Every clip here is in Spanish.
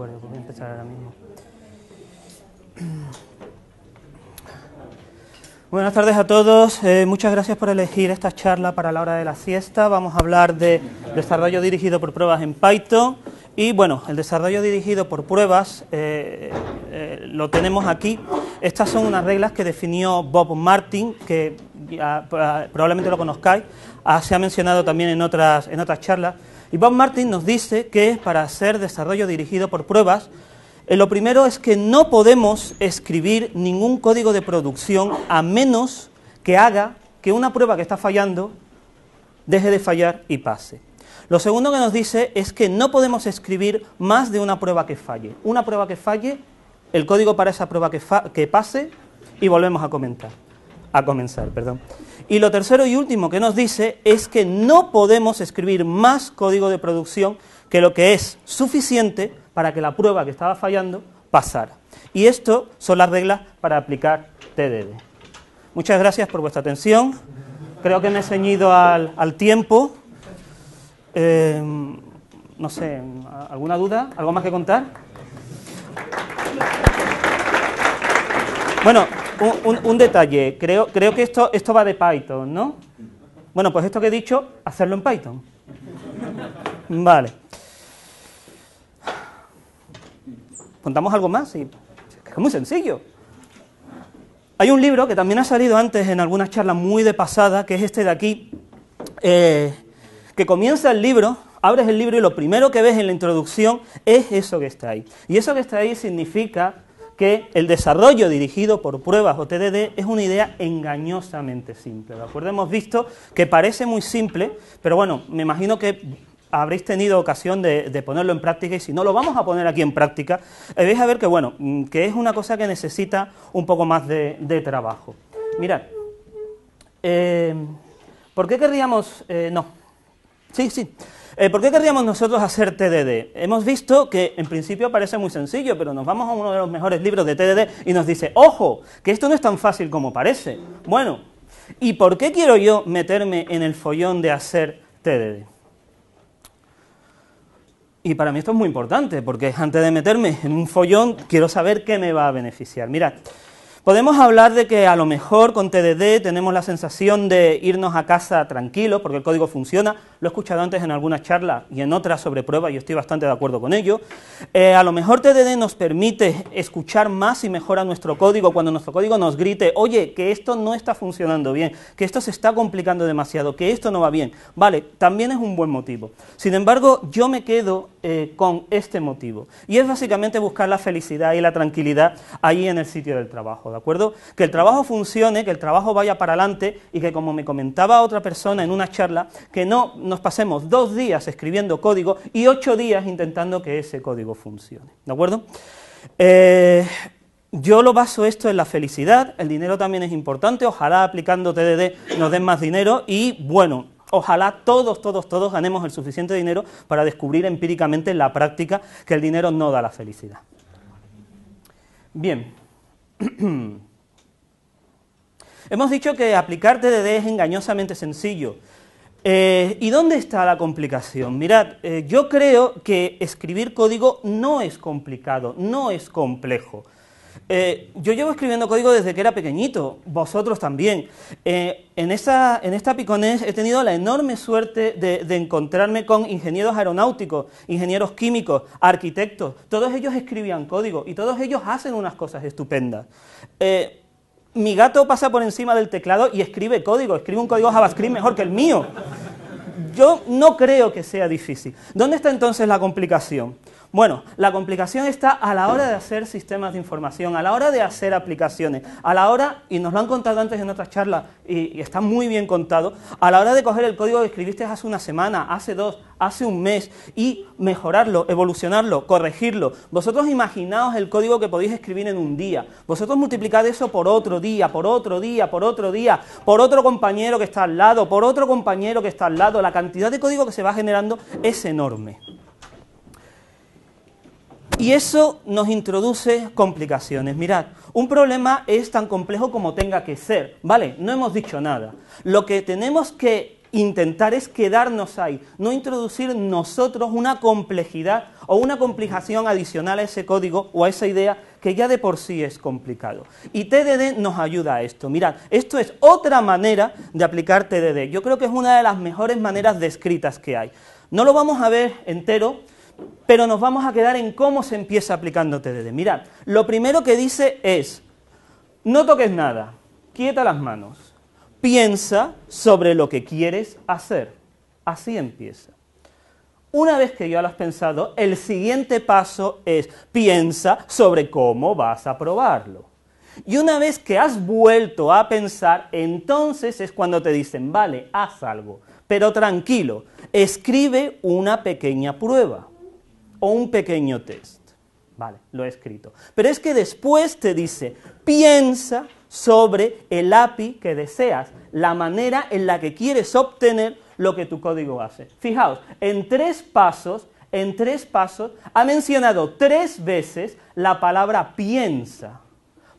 voy a empezar ahora mismo. Buenas tardes a todos. Eh, muchas gracias por elegir esta charla para la hora de la siesta. Vamos a hablar de desarrollo dirigido por pruebas en Python. Y bueno, el desarrollo dirigido por pruebas eh, eh, lo tenemos aquí. Estas son unas reglas que definió Bob Martin, que ah, probablemente lo conozcáis. Ah, se ha mencionado también en otras, en otras charlas. Y Bob Martin nos dice que para hacer desarrollo dirigido por pruebas, eh, lo primero es que no podemos escribir ningún código de producción a menos que haga que una prueba que está fallando deje de fallar y pase. Lo segundo que nos dice es que no podemos escribir más de una prueba que falle. Una prueba que falle, el código para esa prueba que, pase y volvemos a comentar, a comenzar, perdón. Y lo tercero y último que nos dice es que no podemos escribir más código de producción que lo que es suficiente para que la prueba que estaba fallando pasara. Y esto son las reglas para aplicar TDD. Muchas gracias por vuestra atención. Creo que me he ceñido al, tiempo. Em, no sé, ¿alguna duda? ¿Algo más que contar? Bueno, un, detalle. Creo, creo que esto, esto va de Python, ¿no? Bueno, pues esto que he dicho, hacerlo en Python. Vale. ¿Contamos algo más? Y es muy sencillo. Hay un libro que también ha salido antes en algunas charlas muy de pasada, que es este de aquí, eh, que comienza el libro, abres el libro y lo primero que ves en la introducción es eso que está ahí. Y eso que está ahí significa que el desarrollo dirigido por pruebas o TDD es una idea engañosamente simple. ¿De acuerdo? Hemos visto que parece muy simple, pero bueno, me imagino que habréis tenido ocasión de, ponerlo en práctica y si no lo vamos a poner aquí en práctica, eh, vais a ver que bueno, mm, que es una cosa que necesita un poco más de, trabajo. Mirad, eh, ¿por qué querríamos... Eh, no, sí, sí. Eh, ¿Por qué querríamos nosotros hacer TDD? Hemos visto que en principio parece muy sencillo, pero nos vamos a uno de los mejores libros de TDD y nos dice, ojo, que esto no es tan fácil como parece. Bueno, ¿y por qué quiero yo meterme en el follón de hacer TDD? Y para mí esto es muy importante, porque antes de meterme en un follón, quiero saber qué me va a beneficiar. Mira, Podemos hablar de que a lo mejor con TDD tenemos la sensación de irnos a casa tranquilos porque el código funciona. Lo he escuchado antes en algunas charlas y en otras sobre pruebas y estoy bastante de acuerdo con ello. Eh, a lo mejor TDD nos permite escuchar más y mejor a nuestro código cuando nuestro código nos grite, oye, que esto no está funcionando bien, que esto se está complicando demasiado, que esto no va bien. Vale, también es un buen motivo. Sin embargo, yo me quedo eh, con este motivo y es básicamente buscar la felicidad y la tranquilidad ahí en el sitio del trabajo. ¿de acuerdo? Que el trabajo funcione, que el trabajo vaya para adelante y que, como me comentaba otra persona en una charla, que no nos pasemos dos días escribiendo código y ocho días intentando que ese código funcione, ¿de acuerdo? Eh, yo lo baso esto en la felicidad, el dinero también es importante, ojalá aplicando TDD nos den más dinero y bueno, Ojalá todos, todos, todos ganemos el suficiente dinero para descubrir empíricamente en la práctica que el dinero no da la felicidad. Bien, Hemos dicho que aplicar TDD es engañosamente sencillo. Eh, ¿Y dónde está la complicación? Mirad, eh, yo creo que escribir código no es complicado, no es complejo. Eh, yo llevo escribiendo código desde que era pequeñito, vosotros también. Eh, en, esta Piconés he tenido la enorme suerte de, encontrarme con ingenieros aeronáuticos, ingenieros químicos, arquitectos. Todos ellos escribían código y todos ellos hacen unas cosas estupendas. Eh, mi gato pasa por encima del teclado y escribe código, escribe un código JavaScript mejor que el mío. Yo no creo que sea difícil. ¿Dónde está entonces la complicación? Bueno, la complicación está a la hora de hacer sistemas de información, a la hora de hacer aplicaciones, a la hora, y nos lo han contado antes en otras charlas y, está muy bien contado, a la hora de coger el código que escribiste hace una semana, hace dos, hace un mes y mejorarlo, evolucionarlo, corregirlo. Vosotros imaginaos el código que podéis escribir en un día. Vosotros multiplicad eso por otro día, por otro día, por otro día, por otro compañero que está al lado, por otro compañero que está al lado. La cantidad de código que se va generando es enorme. Y eso nos introduce complicaciones. Mirad, un problema es tan complejo como tenga que ser, ¿vale? No hemos dicho nada. Lo que tenemos que intentar es quedarnos ahí, no introducir nosotros una complejidad o una complicación adicional a ese código o a esa idea que ya de por sí es complicado. Y TDD nos ayuda a esto. Mirad, esto es otra manera de aplicar TDD. Yo creo que es una de las mejores maneras descritas que hay. No lo vamos a ver entero, pero nos vamos a quedar en cómo se empieza aplicando TDD. Mirad, lo primero que dice es, no toques nada, quieta las manos, piensa sobre lo que quieres hacer. Así empieza. Una vez que ya lo has pensado, el siguiente paso es piensa sobre cómo vas a probarlo. Y una vez que has vuelto a pensar, entonces es cuando te dicen, vale, haz algo, pero tranquilo, escribe una pequeña prueba o un pequeño test. Vale, lo he escrito. Pero es que después te dice, piensa sobre el API que deseas, la manera en la que quieres obtener lo que tu código hace. Fijaos, en tres pasos, en tres pasos, ha mencionado tres veces la palabra piensa.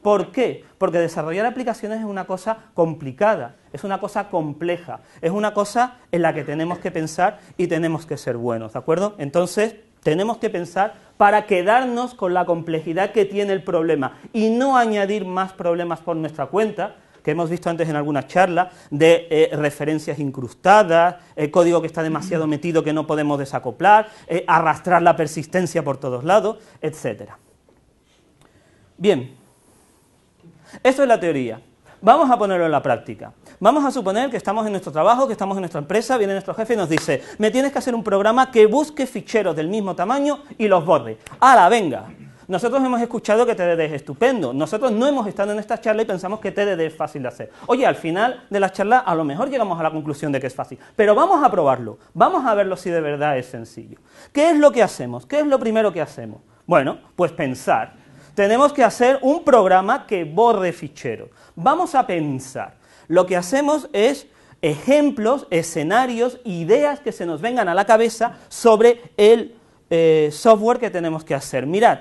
¿Por qué? Porque desarrollar aplicaciones es una cosa complicada, es una cosa compleja, es una cosa en la que tenemos que pensar y tenemos que ser buenos, ¿de acuerdo? Entonces, tenemos que pensar para quedarnos con la complejidad que tiene el problema y no añadir más problemas por nuestra cuenta, que hemos visto antes en algunas charla, de eh, referencias incrustadas, eh, código que está demasiado metido que no podemos desacoplar, eh, arrastrar la persistencia por todos lados, etc. Bien, eso es la teoría. Vamos a ponerlo en la práctica. Vamos a suponer que estamos en nuestro trabajo, que estamos en nuestra empresa, viene nuestro jefe y nos dice, me tienes que hacer un programa que busque ficheros del mismo tamaño y los borre. ¡Hala, venga! Nosotros hemos escuchado que TDD es estupendo. Nosotros no hemos estado en esta charla y pensamos que TDD es fácil de hacer. Oye, al final de la charla a lo mejor llegamos a la conclusión de que es fácil. Pero vamos a probarlo. Vamos a verlo si de verdad es sencillo. ¿Qué es lo que hacemos? ¿Qué es lo primero que hacemos? Bueno, pues pensar. Tenemos que hacer un programa que borre ficheros. Vamos a pensar. Lo que hacemos es ejemplos, escenarios, ideas que se nos vengan a la cabeza sobre el eh, software que tenemos que hacer. Mirad,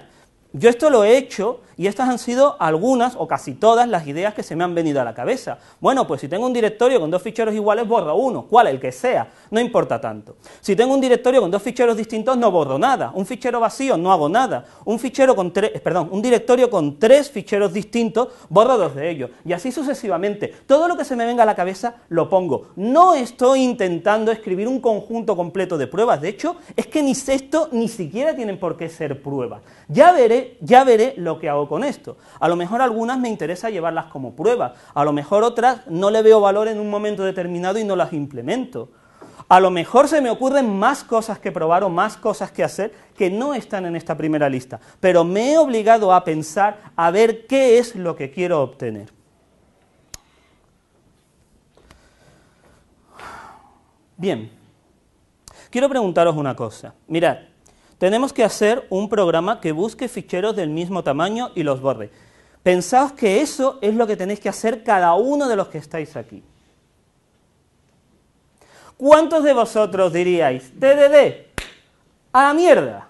yo esto lo he hecho y estas han sido algunas o casi todas las ideas que se me han venido a la cabeza. Bueno, pues si tengo un directorio con dos ficheros iguales, borro uno. Cual El que sea. No importa tanto. Si tengo un directorio con dos ficheros distintos, no borro nada. Un fichero vacío, no hago nada. Un fichero con tres, eh, perdón, un directorio con tres ficheros distintos, borro dos de ellos. Y así sucesivamente. Todo lo que se me venga a la cabeza lo pongo. No estoy intentando escribir un conjunto completo de pruebas. De hecho, es que ni esto, ni siquiera tienen por qué ser pruebas. Ya veré, ya veré lo que hago con esto. A lo mejor algunas me interesa llevarlas como prueba. a lo mejor otras no le veo valor en un momento determinado y no las implemento. A lo mejor se me ocurren más cosas que probar o más cosas que hacer que no están en esta primera lista, pero me he obligado a pensar, a ver qué es lo que quiero obtener. Bien, quiero preguntaros una cosa. Mirad, tenemos que hacer un programa que busque ficheros del mismo tamaño y los borre. Pensaos que eso es lo que tenéis que hacer cada uno de los que estáis aquí. ¿Cuántos de vosotros diríais, TDD, a la mierda?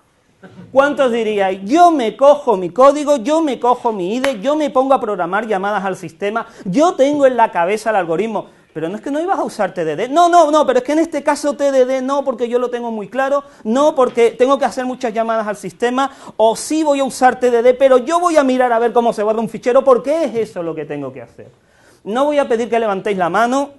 ¿Cuántos diríais, yo me cojo mi código, yo me cojo mi IDE, yo me pongo a programar llamadas al sistema, yo tengo en la cabeza el algoritmo? Pero no es que no ibas a usar TDD. No, no, no, pero es que en este caso TDD no, porque yo lo tengo muy claro. No, porque tengo que hacer muchas llamadas al sistema. O sí voy a usar TDD, pero yo voy a mirar a ver cómo se guarda un fichero, porque es eso lo que tengo que hacer. No voy a pedir que levantéis la mano,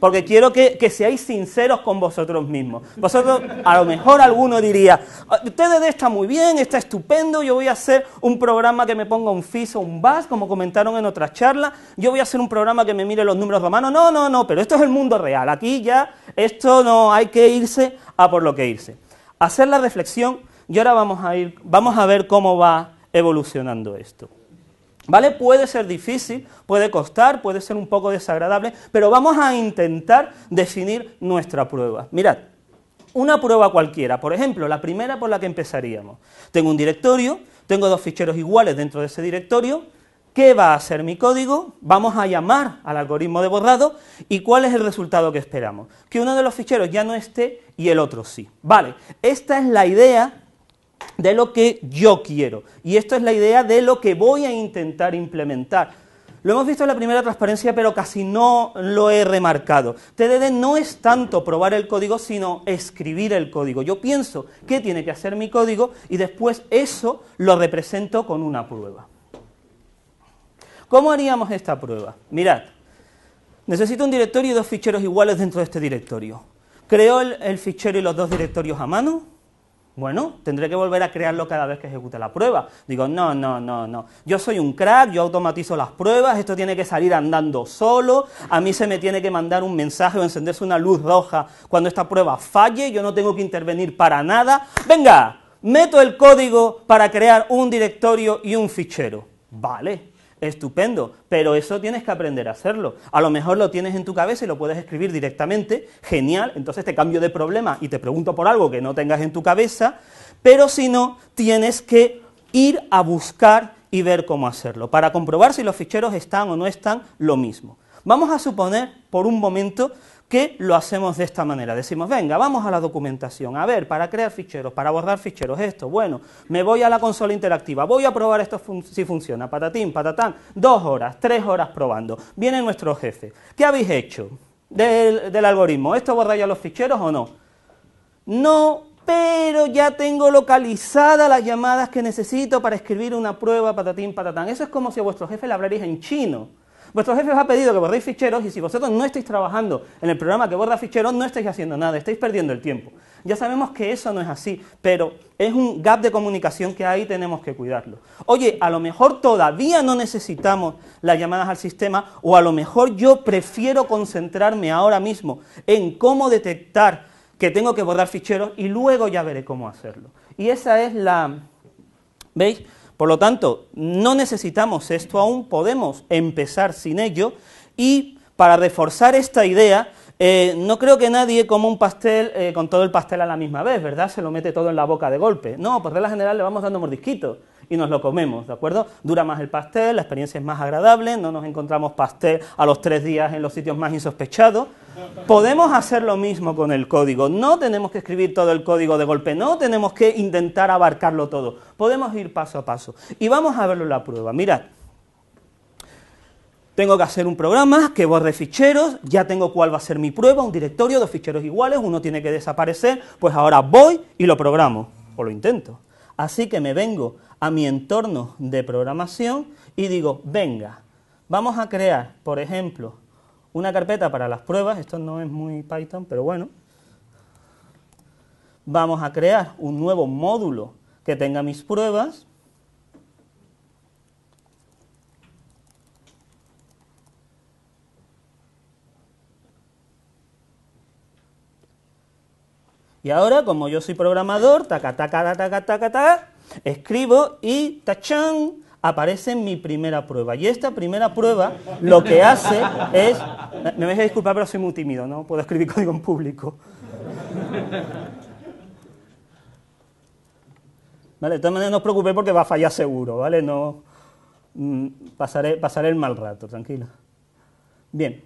porque quiero que, seáis sinceros con vosotros mismos. Vosotros, a lo mejor alguno diría, ah, ustedes está muy bien, está estupendo, yo voy a hacer un programa que me ponga un FIS o un BAS, como comentaron en otras charlas, yo voy a hacer un programa que me mire los números romanos, no, no, no, pero esto es el mundo real, aquí ya esto no hay que irse a por lo que irse. Hacer la reflexión y ahora vamos a ir, vamos a ver cómo va evolucionando esto. ¿Vale? Puede ser difícil, puede costar, puede ser un poco desagradable, pero vamos a intentar definir nuestra prueba. Mirad, una prueba cualquiera, por ejemplo, la primera por la que empezaríamos. Tengo un directorio, tengo dos ficheros iguales dentro de ese directorio. ¿Qué va a hacer mi código? Vamos a llamar al algoritmo de borrado y cuál es el resultado que esperamos. Que uno de los ficheros ya no esté y el otro sí. Vale, esta es la idea de lo que yo quiero. Y esto es la idea de lo que voy a intentar implementar. Lo hemos visto en la primera transparencia, pero casi no lo he remarcado. TDD no es tanto probar el código, sino escribir el código. Yo pienso qué tiene que hacer mi código y después eso lo represento con una prueba. ¿Cómo haríamos esta prueba? Mirad, necesito un directorio y dos ficheros iguales dentro de este directorio. Creo el, el fichero y los dos directorios a mano bueno, tendré que volver a crearlo cada vez que ejecute la prueba. Digo, no, no, no, no. Yo soy un crack, yo automatizo las pruebas, esto tiene que salir andando solo, a mí se me tiene que mandar un mensaje o encenderse una luz roja cuando esta prueba falle, yo no tengo que intervenir para nada. Venga, meto el código para crear un directorio y un fichero. Vale, estupendo, pero eso tienes que aprender a hacerlo. A lo mejor lo tienes en tu cabeza y lo puedes escribir directamente, genial, entonces te cambio de problema y te pregunto por algo que no tengas en tu cabeza, pero si no, tienes que ir a buscar y ver cómo hacerlo, para comprobar si los ficheros están o no están, lo mismo. Vamos a suponer por un momento que lo hacemos de esta manera. Decimos, venga, vamos a la documentación, a ver, para crear ficheros, para abordar ficheros, esto, bueno, me voy a la consola interactiva, voy a probar esto si funciona, patatín, patatán, dos horas, tres horas probando. Viene nuestro jefe, ¿qué habéis hecho del, algoritmo? ¿Esto borra ya los ficheros o no? No, pero ya tengo localizadas las llamadas que necesito para escribir una prueba, patatín, patatán. Eso es como si a vuestro jefe le hablarais en chino. Vuestro jefe os ha pedido que borréis ficheros y si vosotros no estáis trabajando en el programa que borra ficheros, no estáis haciendo nada, estáis perdiendo el tiempo. Ya sabemos que eso no es así, pero es un gap de comunicación que ahí tenemos que cuidarlo. Oye, a lo mejor todavía no necesitamos las llamadas al sistema o a lo mejor yo prefiero concentrarme ahora mismo en cómo detectar que tengo que borrar ficheros y luego ya veré cómo hacerlo. Y esa es la... ¿Veis? Por lo tanto, no necesitamos esto aún, podemos empezar sin ello y para reforzar esta idea, eh, no creo que nadie coma un pastel eh, con todo el pastel a la misma vez, ¿verdad? Se lo mete todo en la boca de golpe. No, por pues regla general le vamos dando mordisquitos y nos lo comemos, ¿de acuerdo? Dura más el pastel, la experiencia es más agradable, no nos encontramos pastel a los tres días en los sitios más insospechados. Podemos hacer lo mismo con el código, no tenemos que escribir todo el código de golpe, no tenemos que intentar abarcarlo todo, podemos ir paso a paso. Y vamos a verlo en la prueba, mirad. Tengo que hacer un programa que borre ficheros, ya tengo cuál va a ser mi prueba, un directorio, dos ficheros iguales, uno tiene que desaparecer, pues ahora voy y lo programo, o lo intento. Así que me vengo a mi entorno de programación y digo, venga, vamos a crear, por ejemplo, una carpeta para las pruebas, esto no es muy Python, pero bueno, vamos a crear un nuevo módulo que tenga mis pruebas Y ahora, como yo soy programador, taca, taca, taca, taca, taca, escribo y tachán, aparece mi primera prueba. Y esta primera prueba lo que hace es... Me voy a disculpar, pero soy muy tímido, ¿no? Puedo escribir código en público. ¿Vale? De todas maneras, no os preocupéis porque va a fallar seguro, ¿vale? No, mm, pasaré, pasaré el mal rato, tranquilo. Bien.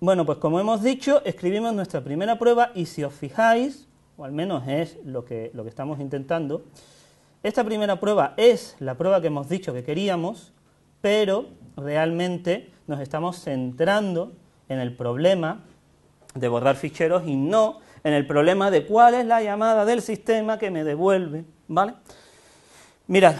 Bueno, pues como hemos dicho, escribimos nuestra primera prueba y si os fijáis, o al menos es lo que, lo que estamos intentando. Esta primera prueba es la prueba que hemos dicho que queríamos, pero realmente nos estamos centrando en el problema de borrar ficheros y no en el problema de cuál es la llamada del sistema que me devuelve, ¿vale? Mirad,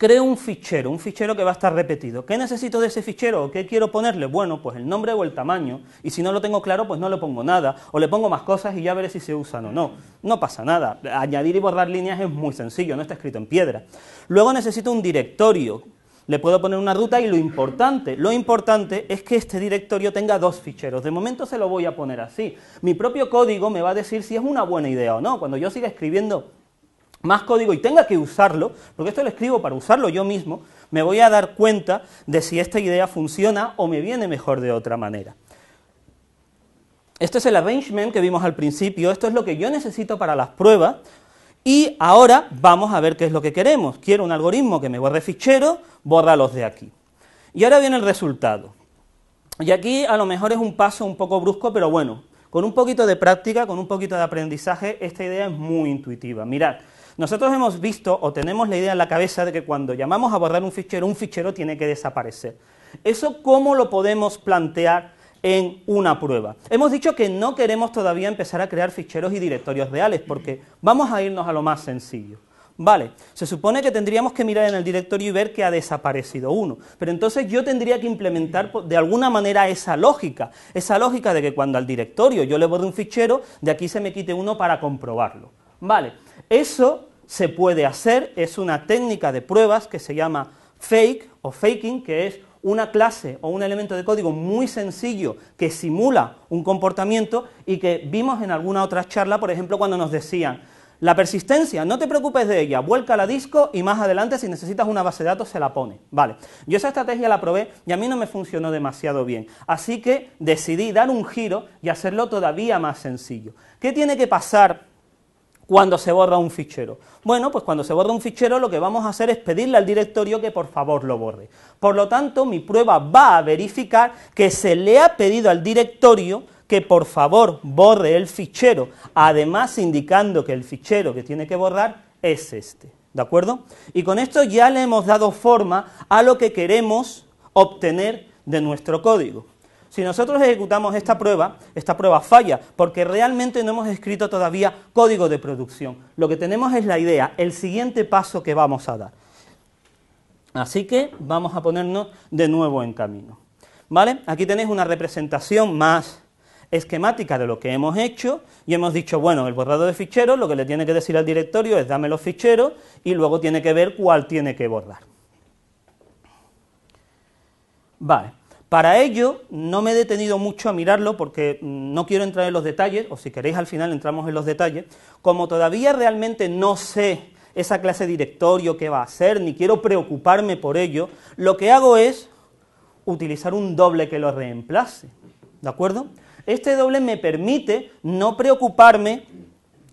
creo un fichero, un fichero que va a estar repetido. ¿Qué necesito de ese fichero o qué quiero ponerle? Bueno, pues el nombre o el tamaño. Y si no lo tengo claro, pues no le pongo nada. O le pongo más cosas y ya veré si se usan o no. No pasa nada. Añadir y borrar líneas es muy sencillo, no está escrito en piedra. Luego necesito un directorio. Le puedo poner una ruta y lo importante, lo importante es que este directorio tenga dos ficheros. De momento se lo voy a poner así. Mi propio código me va a decir si es una buena idea o no. Cuando yo siga escribiendo más código y tenga que usarlo, porque esto lo escribo para usarlo yo mismo, me voy a dar cuenta de si esta idea funciona o me viene mejor de otra manera. Este es el arrangement que vimos al principio, esto es lo que yo necesito para las pruebas y ahora vamos a ver qué es lo que queremos. Quiero un algoritmo que me borre ficheros, borra los de aquí. Y ahora viene el resultado. Y aquí a lo mejor es un paso un poco brusco, pero bueno, con un poquito de práctica, con un poquito de aprendizaje, esta idea es muy intuitiva. Mirad, nosotros hemos visto o tenemos la idea en la cabeza de que cuando llamamos a borrar un fichero, un fichero tiene que desaparecer. ¿Eso cómo lo podemos plantear en una prueba? Hemos dicho que no queremos todavía empezar a crear ficheros y directorios reales, porque vamos a irnos a lo más sencillo. Vale, se supone que tendríamos que mirar en el directorio y ver que ha desaparecido uno, pero entonces yo tendría que implementar de alguna manera esa lógica, esa lógica de que cuando al directorio yo le borro un fichero, de aquí se me quite uno para comprobarlo. Vale, eso se puede hacer es una técnica de pruebas que se llama fake o faking, que es una clase o un elemento de código muy sencillo que simula un comportamiento y que vimos en alguna otra charla, por ejemplo, cuando nos decían, la persistencia, no te preocupes de ella, vuelca la disco y más adelante si necesitas una base de datos se la pone. Vale, yo esa estrategia la probé y a mí no me funcionó demasiado bien, así que decidí dar un giro y hacerlo todavía más sencillo. ¿Qué tiene que pasar cuando se borra un fichero? Bueno, pues cuando se borra un fichero lo que vamos a hacer es pedirle al directorio que por favor lo borre. Por lo tanto, mi prueba va a verificar que se le ha pedido al directorio que por favor borre el fichero, además indicando que el fichero que tiene que borrar es este. ¿De acuerdo? Y con esto ya le hemos dado forma a lo que queremos obtener de nuestro código. Si nosotros ejecutamos esta prueba, esta prueba falla, porque realmente no hemos escrito todavía código de producción. Lo que tenemos es la idea, el siguiente paso que vamos a dar. Así que vamos a ponernos de nuevo en camino. ¿Vale? Aquí tenéis una representación más esquemática de lo que hemos hecho y hemos dicho, bueno, el borrado de ficheros lo que le tiene que decir al directorio es dame los ficheros y luego tiene que ver cuál tiene que borrar. Vale, para ello no me he detenido mucho a mirarlo porque mm, no quiero entrar en los detalles, o si queréis al final entramos en los detalles, como todavía realmente no sé esa clase directorio que va a hacer, ni quiero preocuparme por ello, lo que hago es utilizar un doble que lo reemplace. ¿De acuerdo? Este doble me permite no preocuparme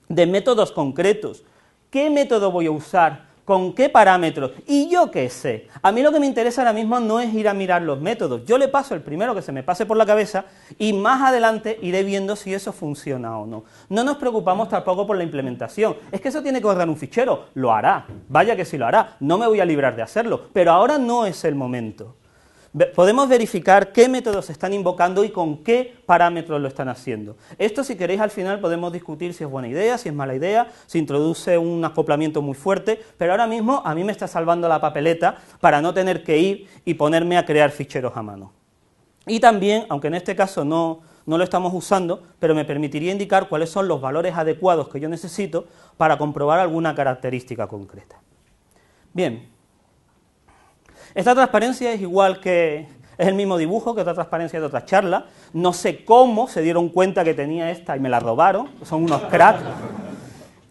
de métodos concretos. ¿Qué método voy a usar? ¿Con qué parámetros? Y yo qué sé. A mí lo que me interesa ahora mismo no es ir a mirar los métodos. Yo le paso el primero que se me pase por la cabeza y más adelante iré viendo si eso funciona o no. No nos preocupamos tampoco por la implementación. Es que eso tiene que guardar un fichero. Lo hará. Vaya que sí lo hará. No me voy a librar de hacerlo. Pero ahora no es el momento podemos verificar qué métodos se están invocando y con qué parámetros lo están haciendo. Esto, si queréis, al final podemos discutir si es buena idea, si es mala idea, si introduce un acoplamiento muy fuerte, pero ahora mismo a mí me está salvando la papeleta para no tener que ir y ponerme a crear ficheros a mano. Y también, aunque en este caso no, no lo estamos usando, pero me permitiría indicar cuáles son los valores adecuados que yo necesito para comprobar alguna característica concreta. Bien, esta transparencia es igual que, es el mismo dibujo que otra transparencia de otra charla. No sé cómo se dieron cuenta que tenía esta y me la robaron. Son unos cracks.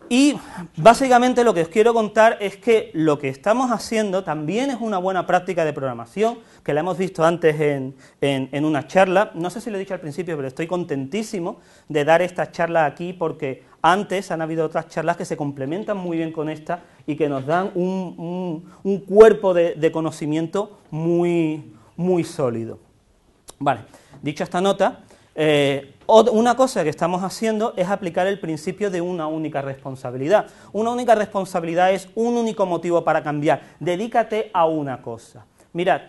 Y básicamente lo que os quiero contar es que lo que estamos haciendo también es una buena práctica de programación, que la hemos visto antes en, en, una charla. No sé si lo he dicho al principio, pero estoy contentísimo de dar esta charla aquí porque antes han habido otras charlas que se complementan muy bien con esta y que nos dan un, cuerpo de, conocimiento muy, muy sólido. Vale, dicho esta nota, eh, una cosa que estamos haciendo es aplicar el principio de una única responsabilidad. Una única responsabilidad es un único motivo para cambiar. Dedícate a una cosa. Mirad,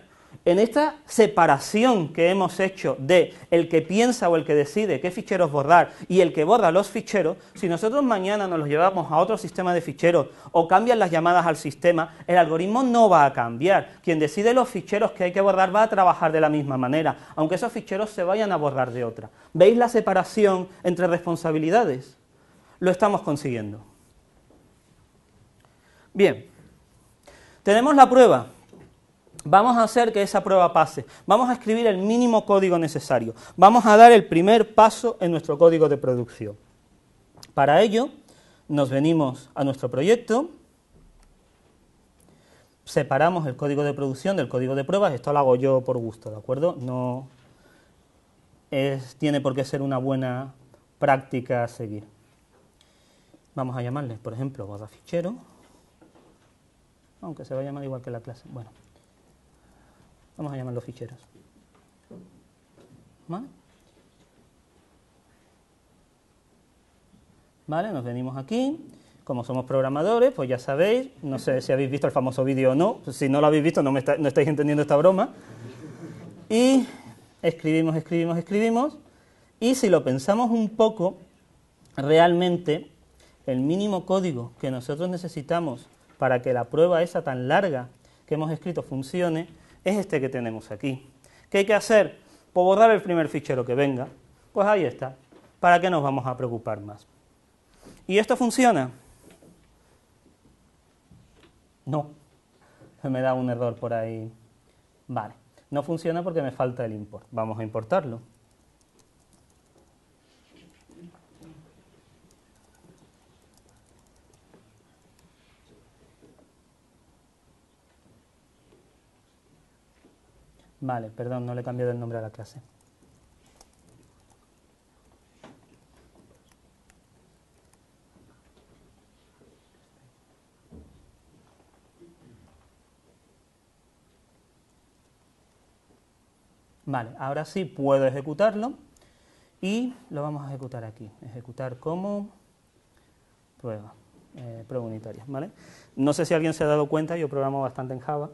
en esta separación que hemos hecho de el que piensa o el que decide qué ficheros borrar y el que borra los ficheros, si nosotros mañana nos los llevamos a otro sistema de ficheros o cambian las llamadas al sistema, el algoritmo no va a cambiar. Quien decide los ficheros que hay que borrar va a trabajar de la misma manera, aunque esos ficheros se vayan a borrar de otra. ¿Veis la separación entre responsabilidades? Lo estamos consiguiendo. Bien, tenemos la prueba. Vamos a hacer que esa prueba pase. Vamos a escribir el mínimo código necesario. Vamos a dar el primer paso en nuestro código de producción. Para ello, nos venimos a nuestro proyecto, separamos el código de producción del código de pruebas. Esto lo hago yo por gusto, ¿de acuerdo? No es, tiene por qué ser una buena práctica a seguir. Vamos a llamarle, por ejemplo, guardafichero. fichero aunque se va a llamar igual que la clase. Bueno. Vamos a llamar los ficheros. ¿Vale? Nos venimos aquí. Como somos programadores, pues ya sabéis, no sé si habéis visto el famoso vídeo o no, si no lo habéis visto no, no estáis entendiendo esta broma. Y escribimos, escribimos, escribimos. Y si lo pensamos un poco, realmente el mínimo código que nosotros necesitamos para que la prueba esa tan larga que hemos escrito funcione es este que tenemos aquí. ¿Qué hay que hacer? Por pues borrar el primer fichero que venga. Pues ahí está. ¿Para qué nos vamos a preocupar más? ¿Y esto funciona? No. Me da un error por ahí. Vale. No funciona porque me falta el import. Vamos a importarlo. Vale, perdón, no le he cambiado el nombre a la clase. Vale, ahora sí puedo ejecutarlo y lo vamos a ejecutar aquí. Ejecutar como prueba, eh, prueba unitaria, ¿vale? No sé si alguien se ha dado cuenta, yo programo bastante en Java.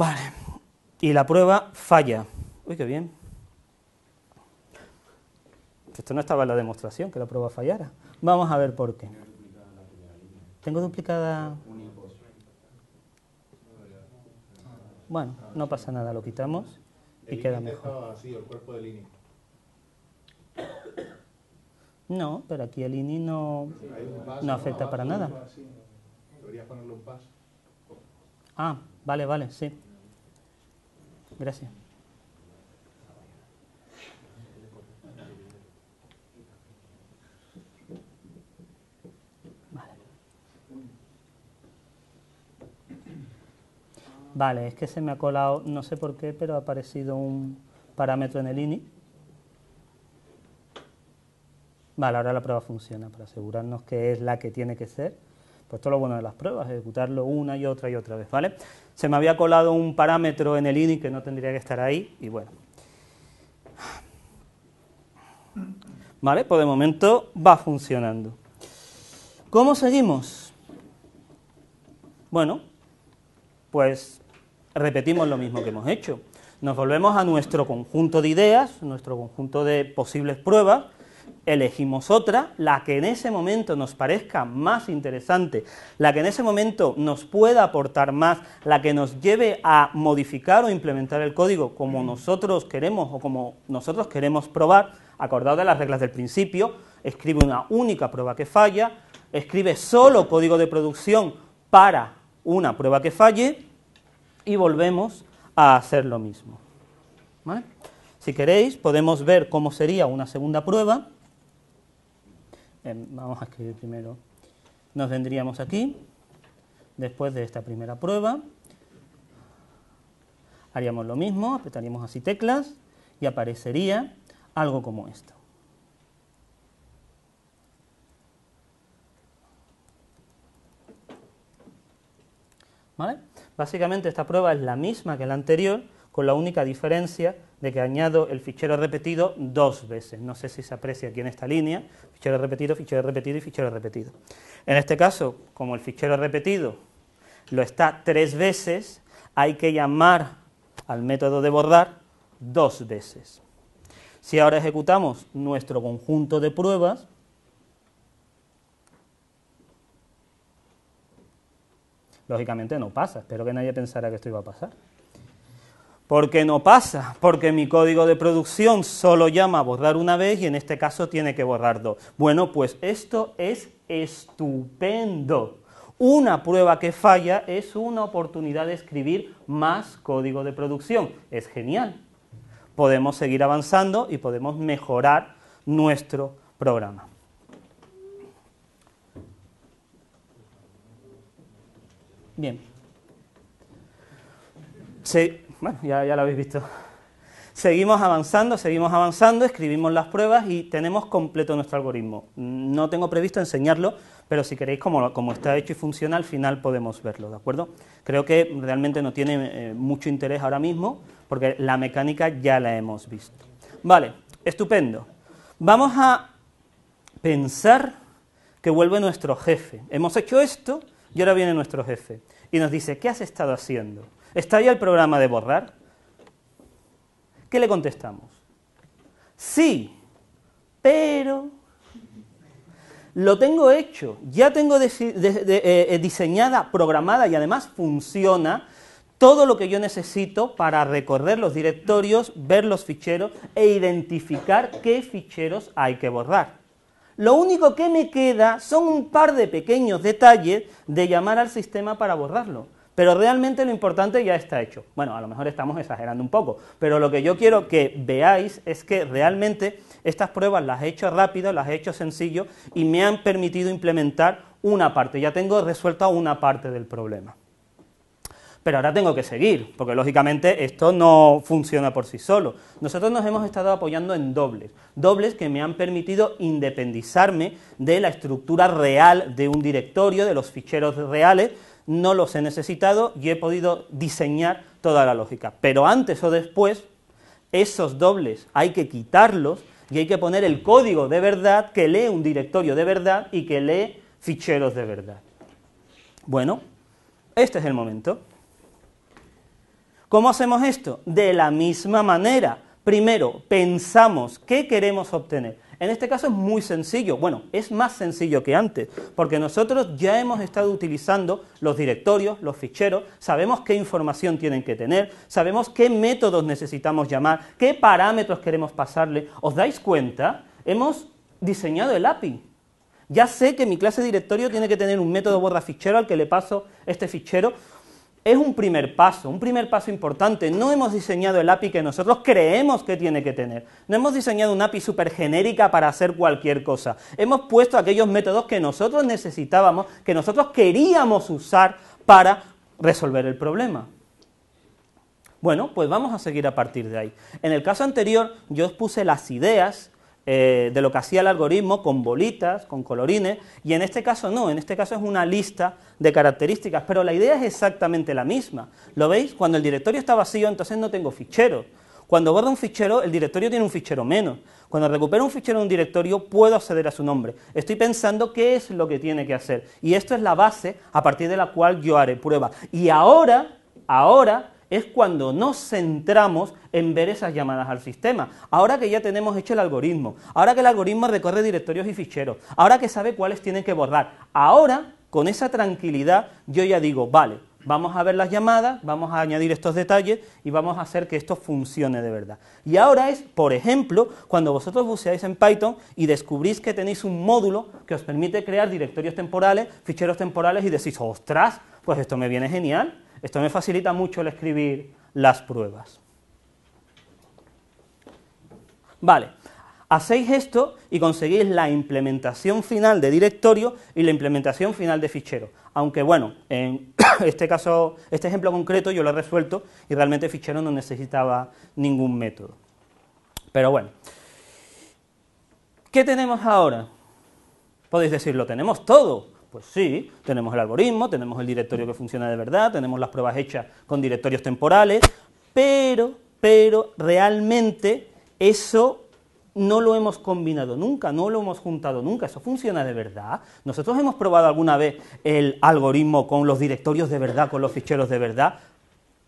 Vale. Y la prueba falla. Uy, qué bien. Esto no estaba en la demostración, que la prueba fallara. Vamos a ver por qué. Tengo duplicada... Bueno, no pasa nada, lo quitamos y queda mejor. No, pero aquí el INI no, no afecta para nada. Ah, vale, vale, sí. Gracias. Vale. es que se me ha colado, no sé por qué, pero ha aparecido un parámetro en el INI. Vale, ahora la prueba funciona para asegurarnos que es la que tiene que ser. Pues todo lo bueno de las pruebas, ejecutarlo una y otra y otra vez, ¿vale? se me había colado un parámetro en el INI que no tendría que estar ahí y bueno. Vale, por de momento va funcionando. ¿Cómo seguimos? Bueno, pues repetimos lo mismo que hemos hecho. Nos volvemos a nuestro conjunto de ideas, nuestro conjunto de posibles pruebas, elegimos otra, la que en ese momento nos parezca más interesante, la que en ese momento nos pueda aportar más, la que nos lleve a modificar o implementar el código como nosotros queremos o como nosotros queremos probar, acordado de las reglas del principio, escribe una única prueba que falla, escribe solo código de producción para una prueba que falle y volvemos a hacer lo mismo. Si queréis, podemos ver cómo sería una segunda prueba. Em, vamos a escribir primero, nos vendríamos aquí, después de esta primera prueba, haríamos lo mismo, apretaríamos así teclas y aparecería algo como esto. Básicamente esta prueba es la misma que la anterior, la única diferencia de que añado el fichero repetido dos veces. No sé si se aprecia aquí en esta línea, fichero repetido, fichero repetido y fichero repetido. En este caso, como el fichero repetido lo está tres veces, hay que llamar al método de bordar dos veces. Si ahora ejecutamos nuestro conjunto de pruebas, lógicamente no pasa, espero que nadie pensara que esto iba a pasar. Porque no pasa, porque mi código de producción solo llama a borrar una vez y en este caso tiene que borrar dos. Bueno, pues esto es estupendo. Una prueba que falla es una oportunidad de escribir más código de producción. Es genial. Podemos seguir avanzando y podemos mejorar nuestro programa. Bien. Se, bueno, ya, ya lo habéis visto. Seguimos avanzando, seguimos avanzando, escribimos las pruebas y tenemos completo nuestro algoritmo. No tengo previsto enseñarlo, pero si queréis, como, está hecho y funciona, al final podemos verlo, ¿de acuerdo? Creo que realmente no tiene eh, mucho interés ahora mismo, porque la mecánica ya la hemos visto. Vale, estupendo. Vamos a pensar que vuelve nuestro jefe. Hemos hecho esto y ahora viene nuestro jefe y nos dice, ¿qué has estado haciendo? ¿Está ya el programa de borrar? ¿Qué le contestamos? Sí, pero lo tengo hecho, ya tengo eh, eh, diseñada, programada y además funciona todo lo que yo necesito para recorrer los directorios, ver los ficheros e identificar qué ficheros hay que borrar. Lo único que me queda son un par de pequeños detalles de llamar al sistema para borrarlo pero realmente lo importante ya está hecho. Bueno, a lo mejor estamos exagerando un poco, pero lo que yo quiero que veáis es que realmente estas pruebas las he hecho rápido, las he hecho sencillo y me han permitido implementar una parte. Ya tengo resuelta una parte del problema. Pero ahora tengo que seguir, porque lógicamente esto no funciona por sí solo. Nosotros nos hemos estado apoyando en dobles, dobles que me han permitido independizarme de la estructura real de un directorio, de los ficheros reales, no los he necesitado y he podido diseñar toda la lógica. Pero antes o después, esos dobles hay que quitarlos y hay que poner el código de verdad que lee un directorio de verdad y que lee ficheros de verdad. Bueno, este es el momento. ¿Cómo hacemos esto? De la misma manera. Primero, pensamos qué queremos obtener. En este caso es muy sencillo, bueno, es más sencillo que antes, porque nosotros ya hemos estado utilizando los directorios, los ficheros, sabemos qué información tienen que tener, sabemos qué métodos necesitamos llamar, qué parámetros queremos pasarle. ¿Os dais cuenta? Hemos diseñado el API. Ya sé que mi clase directorio tiene que tener un método borra fichero al que le paso este fichero es un primer paso, un primer paso importante. No hemos diseñado el API que nosotros creemos que tiene que tener. No hemos diseñado un API súper genérica para hacer cualquier cosa. Hemos puesto aquellos métodos que nosotros necesitábamos, que nosotros queríamos usar para resolver el problema. Bueno, pues vamos a seguir a partir de ahí. En el caso anterior yo os puse las ideas eh, de lo que hacía el algoritmo con bolitas, con colorines, y en este caso no, en este caso es una lista de características, pero la idea es exactamente la misma. ¿Lo veis? Cuando el directorio está vacío, entonces no tengo fichero. Cuando borro un fichero, el directorio tiene un fichero menos. Cuando recupero un fichero en un directorio, puedo acceder a su nombre. Estoy pensando qué es lo que tiene que hacer. Y esto es la base a partir de la cual yo haré prueba. Y ahora, ahora es cuando nos centramos en ver esas llamadas al sistema. Ahora que ya tenemos hecho el algoritmo, ahora que el algoritmo recorre directorios y ficheros, ahora que sabe cuáles tienen que borrar, ahora con esa tranquilidad yo ya digo, vale, vamos a ver las llamadas, vamos a añadir estos detalles y vamos a hacer que esto funcione de verdad. Y ahora es, por ejemplo, cuando vosotros buceáis en Python y descubrís que tenéis un módulo que os permite crear directorios temporales, ficheros temporales y decís, ostras, pues esto me viene genial esto me facilita mucho el escribir las pruebas. Vale, hacéis esto y conseguís la implementación final de directorio y la implementación final de fichero. Aunque bueno, en este caso, este ejemplo concreto yo lo he resuelto y realmente fichero no necesitaba ningún método. Pero bueno, ¿qué tenemos ahora? Podéis decir, lo tenemos todo. Pues sí, tenemos el algoritmo, tenemos el directorio que funciona de verdad, tenemos las pruebas hechas con directorios temporales, pero, pero realmente eso no lo hemos combinado nunca, no lo hemos juntado nunca, eso funciona de verdad. Nosotros hemos probado alguna vez el algoritmo con los directorios de verdad, con los ficheros de verdad,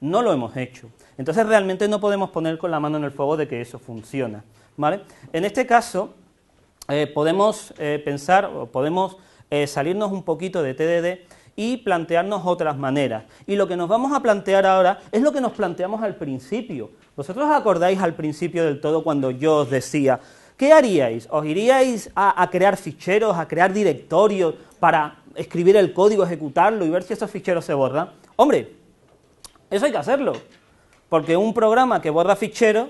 no lo hemos hecho. Entonces realmente no podemos poner con la mano en el fuego de que eso funciona. ¿vale? En este caso, eh, podemos eh, pensar o podemos eh, salirnos un poquito de TDD y plantearnos otras maneras. Y lo que nos vamos a plantear ahora es lo que nos planteamos al principio. ¿Vosotros acordáis al principio del todo cuando yo os decía, ¿qué haríais? ¿Os iríais a crear ficheros, a crear directorios para escribir el código, ejecutarlo y ver si esos ficheros se borran? Hombre, eso hay que hacerlo, porque un programa que borra ficheros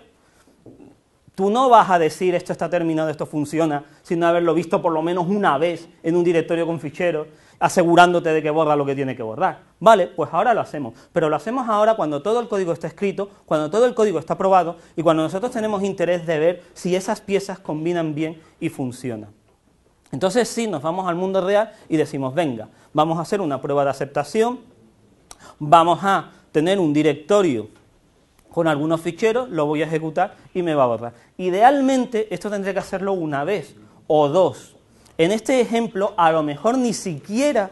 Tú no vas a decir esto está terminado, esto funciona, sin haberlo visto por lo menos una vez en un directorio con ficheros, asegurándote de que borra lo que tiene que borrar. Vale, pues ahora lo hacemos. Pero lo hacemos ahora cuando todo el código está escrito, cuando todo el código está probado y cuando nosotros tenemos interés de ver si esas piezas combinan bien y funcionan. Entonces sí, nos vamos al mundo real y decimos, venga, vamos a hacer una prueba de aceptación, vamos a tener un directorio con algunos ficheros, lo voy a ejecutar y me va a borrar. Idealmente esto tendría que hacerlo una vez o dos. En este ejemplo a lo mejor ni siquiera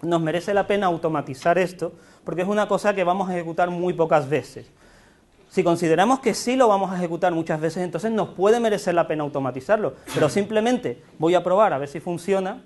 nos merece la pena automatizar esto porque es una cosa que vamos a ejecutar muy pocas veces. Si consideramos que sí lo vamos a ejecutar muchas veces, entonces nos puede merecer la pena automatizarlo, pero simplemente voy a probar a ver si funciona,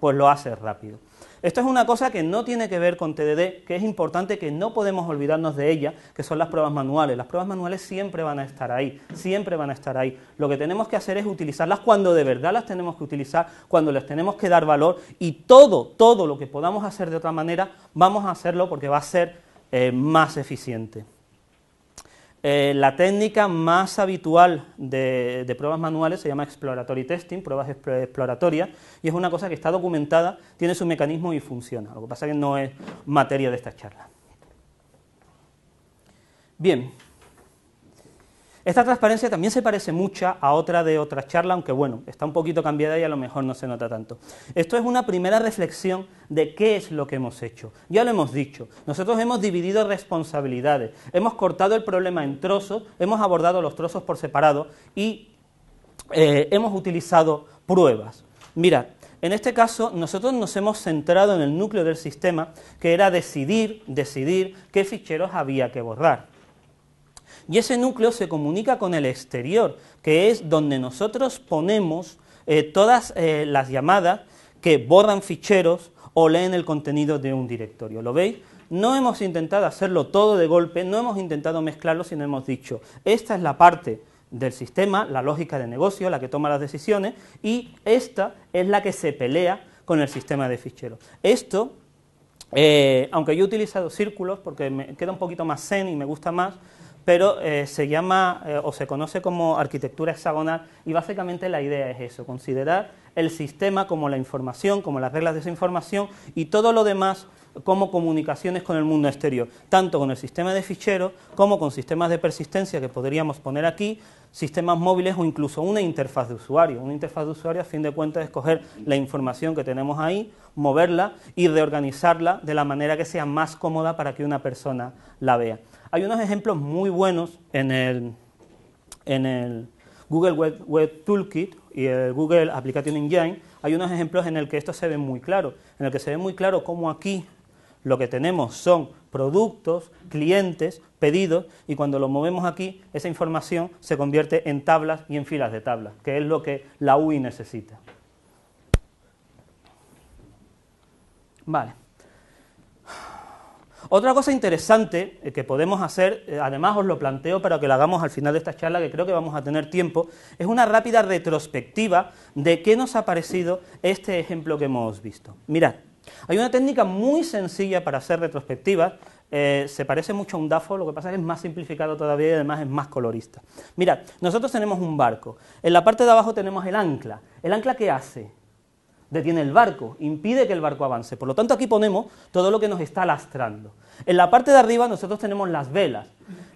pues lo hace rápido. Esto es una cosa que no tiene que ver con TDD, que es importante que no podemos olvidarnos de ella, que son las pruebas manuales. Las pruebas manuales siempre van a estar ahí, siempre van a estar ahí. Lo que tenemos que hacer es utilizarlas cuando de verdad las tenemos que utilizar, cuando les tenemos que dar valor y todo, todo lo que podamos hacer de otra manera, vamos a hacerlo porque va a ser eh, más eficiente. Eh, la técnica más habitual de, de, pruebas manuales se llama exploratory testing, pruebas exploratorias, y es una cosa que está documentada, tiene su mecanismo y funciona. Lo que pasa es que no es materia de esta charla. Bien, esta transparencia también se parece mucha a otra de otra charla, aunque bueno, está un poquito cambiada y a lo mejor no se nota tanto. Esto es una primera reflexión de qué es lo que hemos hecho. Ya lo hemos dicho, nosotros hemos dividido responsabilidades, hemos cortado el problema en trozos, hemos abordado los trozos por separado y eh, hemos utilizado pruebas. Mira, en este caso, nosotros nos hemos centrado en el núcleo del sistema, que era decidir, decidir qué ficheros había que borrar. Y ese núcleo se comunica con el exterior, que es donde nosotros ponemos eh, todas eh, las llamadas que borran ficheros o leen el contenido de un directorio. ¿Lo veis? No hemos intentado hacerlo todo de golpe, no hemos intentado mezclarlo, sino hemos dicho, esta es la parte del sistema, la lógica de negocio, la que toma las decisiones, y esta es la que se pelea con el sistema de ficheros. Esto, eh, aunque yo he utilizado círculos porque me queda un poquito más zen y me gusta más, pero eh, se llama eh, o se conoce como arquitectura hexagonal y básicamente la idea es eso, considerar el sistema como la información, como las reglas de esa información y todo lo demás como comunicaciones con el mundo exterior, tanto con el sistema de ficheros como con sistemas de persistencia que podríamos poner aquí, sistemas móviles o incluso una interfaz de usuario. Una interfaz de usuario a fin de cuentas es coger la información que tenemos ahí, moverla y reorganizarla de la manera que sea más cómoda para que una persona la vea. Hay unos ejemplos muy buenos en el, en el Google Web, Web, Toolkit y el Google Application Engine. Hay unos ejemplos en el que esto se ve muy claro, en el que se ve muy claro cómo aquí lo que tenemos son productos, clientes, pedidos, y cuando lo movemos aquí, esa información se convierte en tablas y en filas de tablas, que es lo que la UI necesita. Vale. Otra cosa interesante eh, que podemos hacer, eh, además os lo planteo para que lo hagamos al final de esta charla, que creo que vamos a tener tiempo, es una rápida retrospectiva de qué nos ha parecido este ejemplo que hemos visto. Mirad, hay una técnica muy sencilla para hacer retrospectivas, eh, se parece mucho a un DAFO, lo que pasa es que es más simplificado todavía y además es más colorista. Mirad, nosotros tenemos un barco, en la parte de abajo tenemos el ancla. ¿El ancla qué hace? detiene el barco, impide que el barco avance. Por lo tanto, aquí ponemos todo lo que nos está lastrando. En la parte de arriba nosotros tenemos las velas.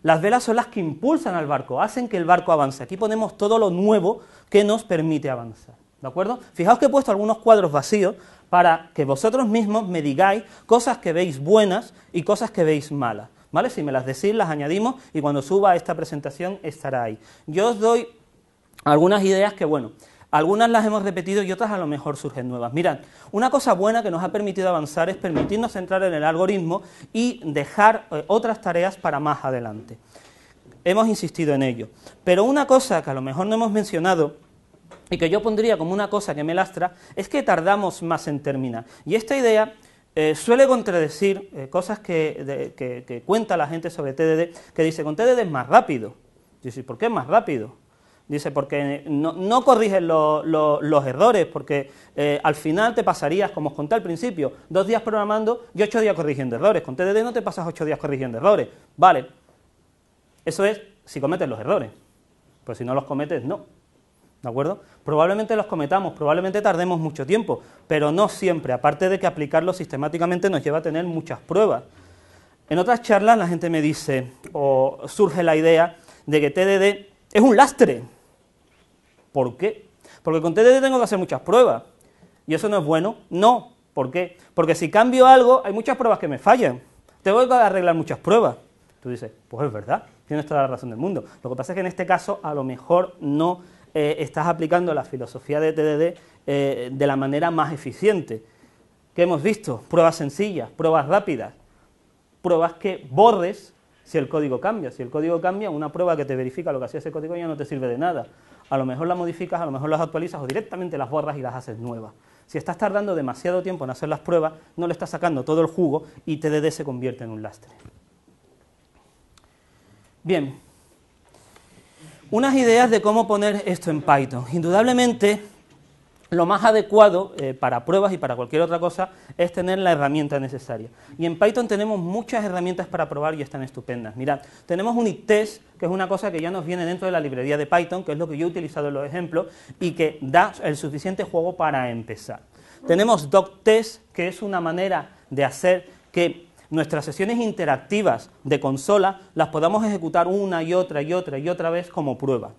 Las velas son las que impulsan al barco, hacen que el barco avance. Aquí ponemos todo lo nuevo que nos permite avanzar. ¿De acuerdo? Fijaos que he puesto algunos cuadros vacíos para que vosotros mismos me digáis cosas que veis buenas y cosas que veis malas. ¿Vale? Si me las decís, las añadimos y cuando suba esta presentación estará ahí. Yo os doy algunas ideas que, bueno, algunas las hemos repetido y otras a lo mejor surgen nuevas. Mirad, una cosa buena que nos ha permitido avanzar es permitirnos entrar en el algoritmo y dejar eh, otras tareas para más adelante. Hemos insistido en ello. Pero una cosa que a lo mejor no hemos mencionado y que yo pondría como una cosa que me lastra es que tardamos más en terminar. Y esta idea eh, suele contradecir eh, cosas que, cuenta la gente sobre TDD, que dice, con TDD es más rápido. Yo digo, ¿por qué es más rápido? Dice, porque no, no corriges los errores, porque eh, al final te pasarías, como os conté al principio, dos días programando y ocho días corrigiendo errores. Con TDD no te pasas ocho días corrigiendo errores. Vale, eso es si cometes los errores. Pero si no los cometes, no. ¿De acuerdo? Probablemente los cometamos, probablemente tardemos mucho tiempo, pero no siempre, aparte de que aplicarlo sistemáticamente nos lleva a tener muchas pruebas. En otras charlas la gente me dice, o surge la idea, de que TDD es un lastre. ¿Por qué? Porque con TDD tengo que hacer muchas pruebas. ¿Y eso no es bueno? No. ¿Por qué? Porque si cambio algo, hay muchas pruebas que me fallan. Tengo que arreglar muchas pruebas. Tú dices, pues es verdad, tienes toda la razón del mundo. Lo que pasa es que en este caso a lo mejor no eh, estás aplicando la filosofía de TDD eh, de la manera más eficiente. ¿Qué hemos visto? Pruebas sencillas, pruebas rápidas, pruebas que borres si el código cambia. Si el código cambia, una prueba que te verifica lo que hacía ese código ya no te sirve de nada a lo mejor las modificas, a lo mejor las actualizas o directamente las borras y las haces nuevas. Si estás tardando demasiado tiempo en hacer las pruebas, no le estás sacando todo el jugo y TDD se convierte en un lastre. Bien, unas ideas de cómo poner esto en Python. Indudablemente, lo más adecuado eh, para pruebas y para cualquier otra cosa es tener la herramienta necesaria. Y en Python tenemos muchas herramientas para probar y están estupendas. Mirad, tenemos un test e que es una cosa que ya nos viene dentro de la librería de Python, que es lo que yo he utilizado en los ejemplos, y que da el suficiente juego para empezar. Tenemos DocTest, que es una manera de hacer que nuestras sesiones interactivas de consola las podamos ejecutar una y otra y otra y otra vez como prueba.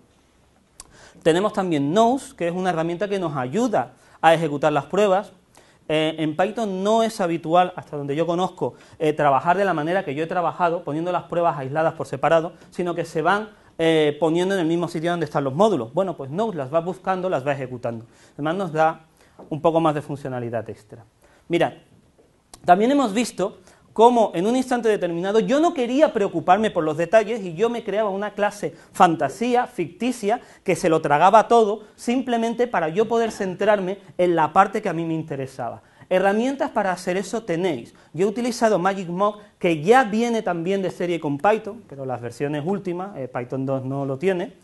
Tenemos también Nose, que es una herramienta que nos ayuda a ejecutar las pruebas. Eh, en Python no es habitual, hasta donde yo conozco, eh, trabajar de la manera que yo he trabajado, poniendo las pruebas aisladas por separado, sino que se van eh, poniendo en el mismo sitio donde están los módulos. Bueno, pues Nose las va buscando, las va ejecutando. Además nos da un poco más de funcionalidad extra. Mirad, también hemos visto como en un instante determinado yo no quería preocuparme por los detalles y yo me creaba una clase fantasía, ficticia, que se lo tragaba todo simplemente para yo poder centrarme en la parte que a mí me interesaba. Herramientas para hacer eso tenéis. Yo he utilizado Magic Mock, que ya viene también de serie con Python, pero las versiones últimas, eh, Python 2 no lo tiene,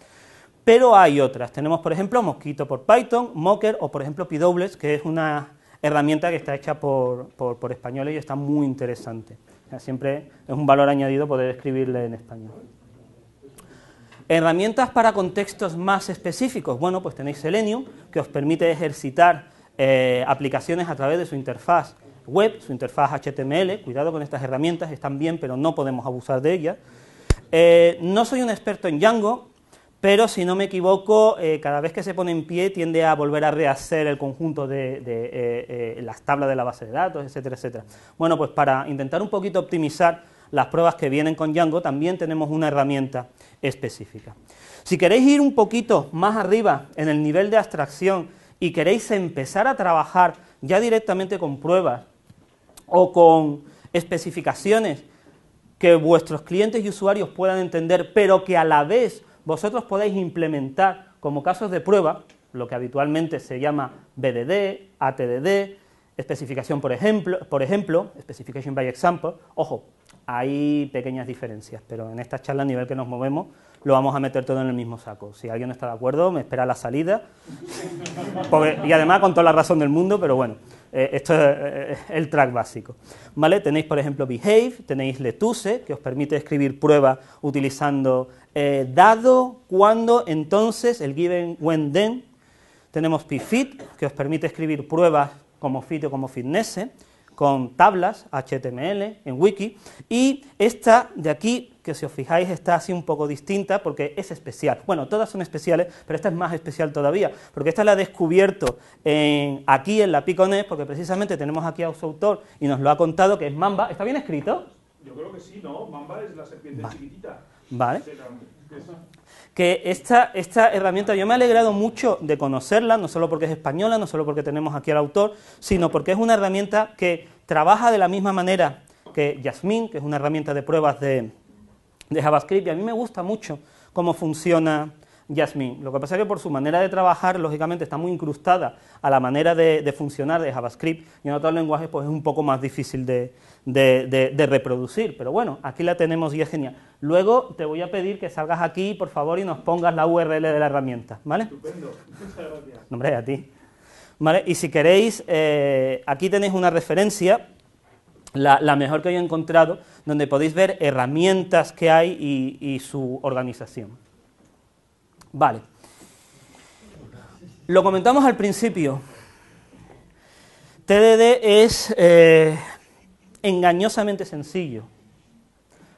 pero hay otras. Tenemos, por ejemplo, Mosquito por Python, Mocker o, por ejemplo, pws que es una herramienta que está hecha por, por, españoles y está muy interesante. siempre es un valor añadido poder escribirle en español. Herramientas para contextos más específicos. Bueno, pues tenéis Selenium, que os permite ejercitar eh, aplicaciones a través de su interfaz web, su interfaz HTML. Cuidado con estas herramientas, están bien, pero no podemos abusar de ellas. Eh, no soy un experto en Django, pero si no me equivoco, eh, cada vez que se pone en pie tiende a volver a rehacer el conjunto de, eh, eh, las tablas de la base de datos, etcétera, etcétera. Bueno, pues para intentar un poquito optimizar las pruebas que vienen con Django, también tenemos una herramienta específica. Si queréis ir un poquito más arriba en el nivel de abstracción y queréis empezar a trabajar ya directamente con pruebas o con especificaciones que vuestros clientes y usuarios puedan entender, pero que a la vez vosotros podéis implementar como casos de prueba lo que habitualmente se llama BDD, ATDD, especificación por ejemplo, por ejemplo, specification by example. Ojo, hay pequeñas diferencias, pero en esta charla a nivel que nos movemos lo vamos a meter todo en el mismo saco. Si alguien no está de acuerdo, me espera la salida. y además con toda la razón del mundo, pero bueno, eh, esto es eh, el track básico. ¿Vale? Tenéis, por ejemplo, Behave, tenéis Letuse, que os permite escribir pruebas utilizando eh, dado, cuando, entonces, el given, when, then. Tenemos PFIT, que os permite escribir pruebas como fit o como fitness con tablas HTML en wiki y esta de aquí que si os fijáis está así un poco distinta porque es especial. Bueno, todas son especiales, pero esta es más especial todavía, porque esta la ha descubierto en, aquí en la Piconet, porque precisamente tenemos aquí a su autor y nos lo ha contado, que es Mamba. ¿Está bien escrito? Yo creo que sí, ¿no? Mamba es la serpiente chiquitita. Vale que esta, esta herramienta yo me he alegrado mucho de conocerla, no solo porque es española, no solo porque tenemos aquí al autor, sino porque es una herramienta que trabaja de la misma manera que Yasmin, que es una herramienta de pruebas de, de JavaScript, y a mí me gusta mucho cómo funciona Jasmine. Lo que pasa es que por su manera de trabajar, lógicamente, está muy incrustada a la manera de, funcionar de JavaScript y en otros lenguajes pues, es un poco más difícil de, reproducir. Pero bueno, aquí la tenemos y es genial. Luego te voy a pedir que salgas aquí, por favor, y nos pongas la URL de la herramienta. ¿Vale? Estupendo. Muchas gracias. a ti. Y si queréis, eh, aquí tenéis una referencia la, mejor que he encontrado, donde podéis ver herramientas que hay y su organización. Vale. Lo comentamos al principio. TDD es eh, engañosamente sencillo,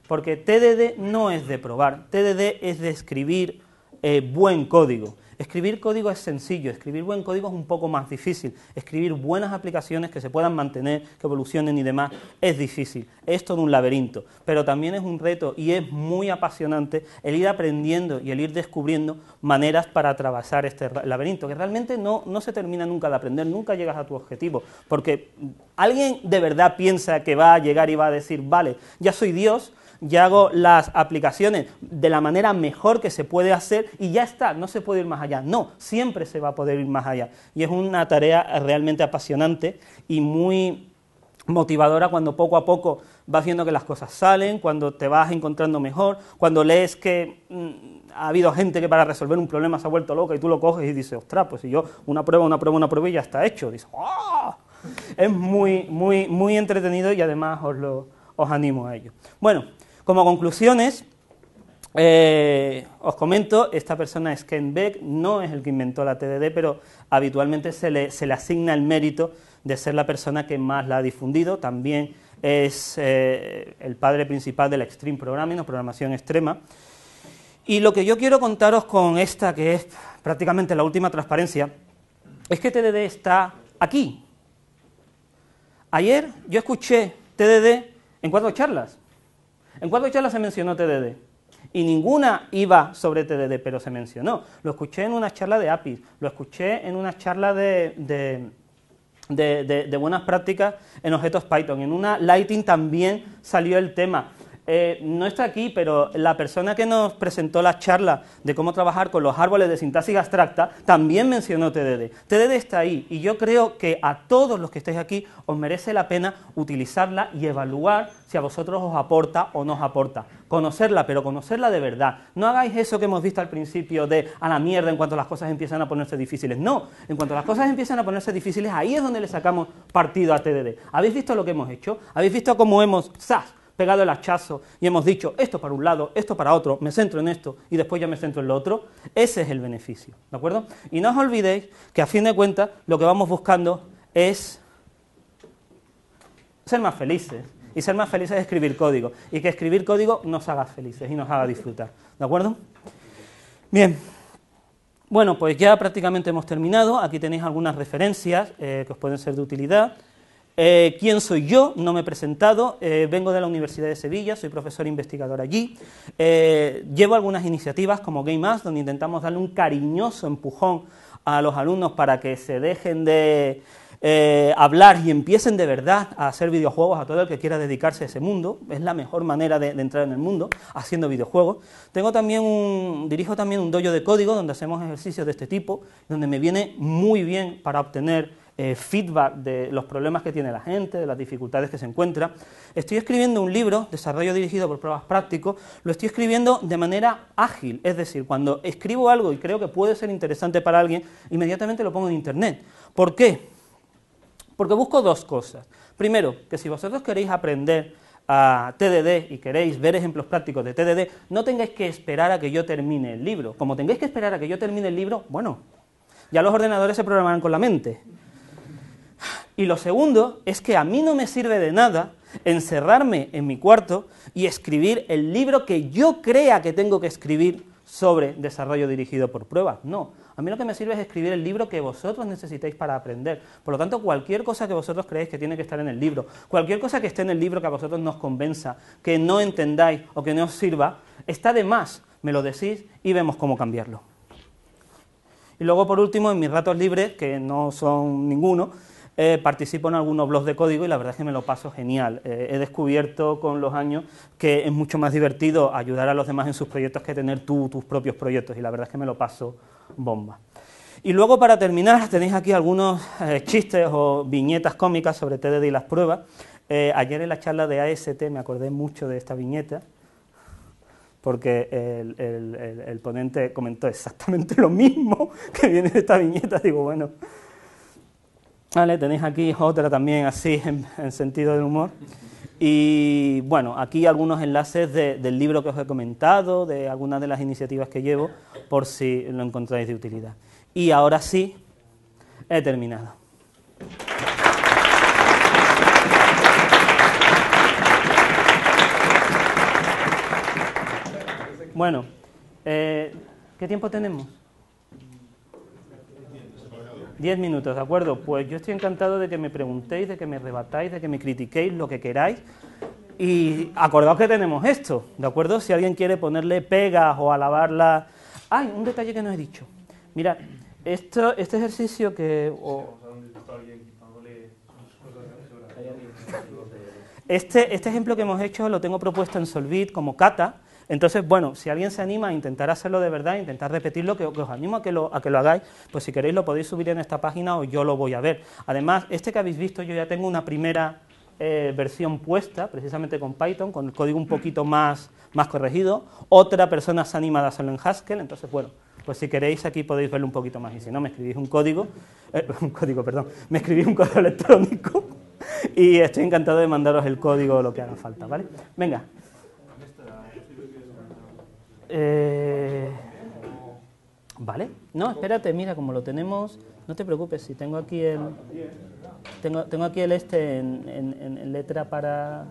porque TDD no es de probar, TDD es de escribir eh, buen código. Escribir código es sencillo, escribir buen código es un poco más difícil. Escribir buenas aplicaciones que se puedan mantener, que evolucionen y demás es difícil. Es todo un laberinto, pero también es un reto y es muy apasionante el ir aprendiendo y el ir descubriendo maneras para atravesar este laberinto, que realmente no, no se termina nunca de aprender, nunca llegas a tu objetivo, porque alguien de verdad piensa que va a llegar y va a decir, vale, ya soy Dios, ya hago las aplicaciones de la manera mejor que se puede hacer y ya está, no se puede ir más allá. No, siempre se va a poder ir más allá. Y es una tarea realmente apasionante y muy motivadora cuando poco a poco vas viendo que las cosas salen, cuando te vas encontrando mejor, cuando lees que mm, ha habido gente que para resolver un problema se ha vuelto loca y tú lo coges y dices, ostras, pues si yo una prueba, una prueba, una prueba y ya está hecho. ¡Oh! Es muy, muy, muy entretenido y además os, lo, os animo a ello. Bueno, como conclusiones, eh, os comento, esta persona es Ken Beck, no es el que inventó la TDD, pero habitualmente se le, asigna el mérito de ser la persona que más la ha difundido. También es eh, el padre principal del Extreme Programming o programación extrema. Y lo que yo quiero contaros con esta, que es prácticamente la última transparencia, es que TDD está aquí. Ayer yo escuché TDD en cuatro charlas. En cuatro charlas se mencionó TDD. Y ninguna iba sobre TDD, pero se mencionó. Lo escuché en una charla de APIs, lo escuché en una charla de, de, buenas prácticas en objetos Python. En una Lighting también salió el tema. Eh, no está aquí, pero la persona que nos presentó la charla de cómo trabajar con los árboles de sintaxis abstracta también mencionó TDD. TDD está ahí y yo creo que a todos los que estáis aquí os merece la pena utilizarla y evaluar si a vosotros os aporta o no os aporta. Conocerla, pero conocerla de verdad. No hagáis eso que hemos visto al principio de a la mierda en cuanto las cosas empiezan a ponerse difíciles. No, en cuanto las cosas empiezan a ponerse difíciles, ahí es donde le sacamos partido a TDD. ¿Habéis visto lo que hemos hecho? ¿Habéis visto cómo hemos, pegado el hachazo y hemos dicho esto para un lado, esto para otro, me centro en esto y después ya me centro en lo otro, ese es el beneficio, ¿de acuerdo? Y no os olvidéis que a fin de cuentas lo que vamos buscando es ser más felices. Y ser más felices es escribir código. Y que escribir código nos haga felices y nos haga disfrutar. ¿De acuerdo? Bien. Bueno, pues ya prácticamente hemos terminado. Aquí tenéis algunas referencias eh, que os pueden ser de utilidad. Eh, ¿Quién soy yo? No me he presentado. Eh, vengo de la Universidad de Sevilla, soy profesor e investigador allí. Eh, llevo algunas iniciativas como Game Us, donde intentamos darle un cariñoso empujón a los alumnos para que se dejen de hablar y empiecen de verdad a hacer videojuegos a todo el que quiera dedicarse a ese mundo. Es la mejor manera de, entrar en el mundo, haciendo videojuegos. Tengo también dirijo también un dojo de código donde hacemos ejercicios de este tipo, donde me viene muy bien para obtener eh, feedback de los problemas que tiene la gente, de las dificultades que se encuentra. Estoy escribiendo un libro, desarrollo dirigido por pruebas prácticos, lo estoy escribiendo de manera ágil, es decir, cuando escribo algo y creo que puede ser interesante para alguien, inmediatamente lo pongo en Internet. ¿Por qué? Porque busco dos cosas. Primero, que si vosotros queréis aprender a TDD y queréis ver ejemplos prácticos de TDD, no tengáis que esperar a que yo termine el libro. Como tengáis que esperar a que yo termine el libro, bueno, ya los ordenadores se programarán con la mente. Y lo segundo es que a mí no me sirve de nada encerrarme en mi cuarto y escribir el libro que yo crea que tengo que escribir sobre desarrollo dirigido por pruebas. No, a mí lo que me sirve es escribir el libro que vosotros necesitáis para aprender. Por lo tanto, cualquier cosa que vosotros creéis que tiene que estar en el libro, cualquier cosa que esté en el libro que a vosotros nos convenza, que no entendáis o que no os sirva, está de más. Me lo decís y vemos cómo cambiarlo. Y luego, por último, en mis ratos libres, que no son ninguno, eh, participo en algunos blogs de código y la verdad es que me lo paso genial. Eh, he descubierto con los años que es mucho más divertido ayudar a los demás en sus proyectos que tener tus propios proyectos y la verdad es que me lo paso bomba. Y luego para terminar tenéis aquí algunos eh, chistes o viñetas cómicas sobre TDD y las pruebas. ayer en la charla de AST me acordé mucho de esta viñeta porque el, el ponente comentó exactamente lo mismo que viene de esta viñeta. Digo, bueno, Vale, tenéis aquí otra también así en, sentido del humor. Y bueno, aquí algunos enlaces de, del libro que os he comentado, de algunas de las iniciativas que llevo, por si lo encontráis de utilidad. Y ahora sí, he terminado. Bueno, eh, ¿qué tiempo tenemos? Diez minutos, ¿de acuerdo? Pues yo estoy encantado de que me preguntéis, de que me rebatáis, de que me critiquéis, lo que queráis. Y acordaos que tenemos esto, ¿de acuerdo? Si alguien quiere ponerle pegas o alabarla... ¡Ay, un detalle que no he dicho! Mira, esto, este ejercicio que... este, este ejemplo que hemos hecho lo tengo propuesto en Solvit como cata entonces, bueno, si alguien se anima a intentar hacerlo de verdad, intentar repetirlo, que, os animo a que, lo, hagáis, pues si queréis lo podéis subir en esta página o yo lo voy a ver. Además, este que habéis visto yo ya tengo una primera eh, versión puesta, precisamente con Python, con el código un poquito más, más corregido. Otra persona se animado a hacerlo en Haskell, entonces, bueno, pues si queréis aquí podéis verlo un poquito más. Y si no, me escribís un código, eh, un código, perdón, me escribís un código electrónico y estoy encantado de mandaros el código o lo que haga falta, ¿vale? Venga, eh, vale. No, espérate, mira, como lo tenemos... No te preocupes, si tengo aquí el... Tengo, aquí el este en, letra para...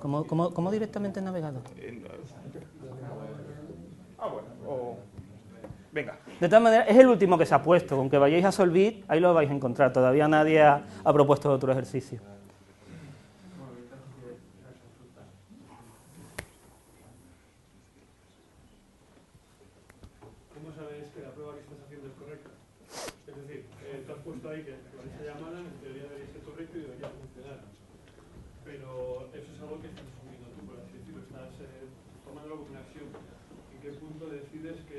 ¿Cómo, directamente navegado? Ah, bueno, Venga. De todas maneras, es el último que se ha puesto. Con que vayáis a Solvit, ahí lo vais a encontrar. Todavía nadie ha propuesto otro ejercicio.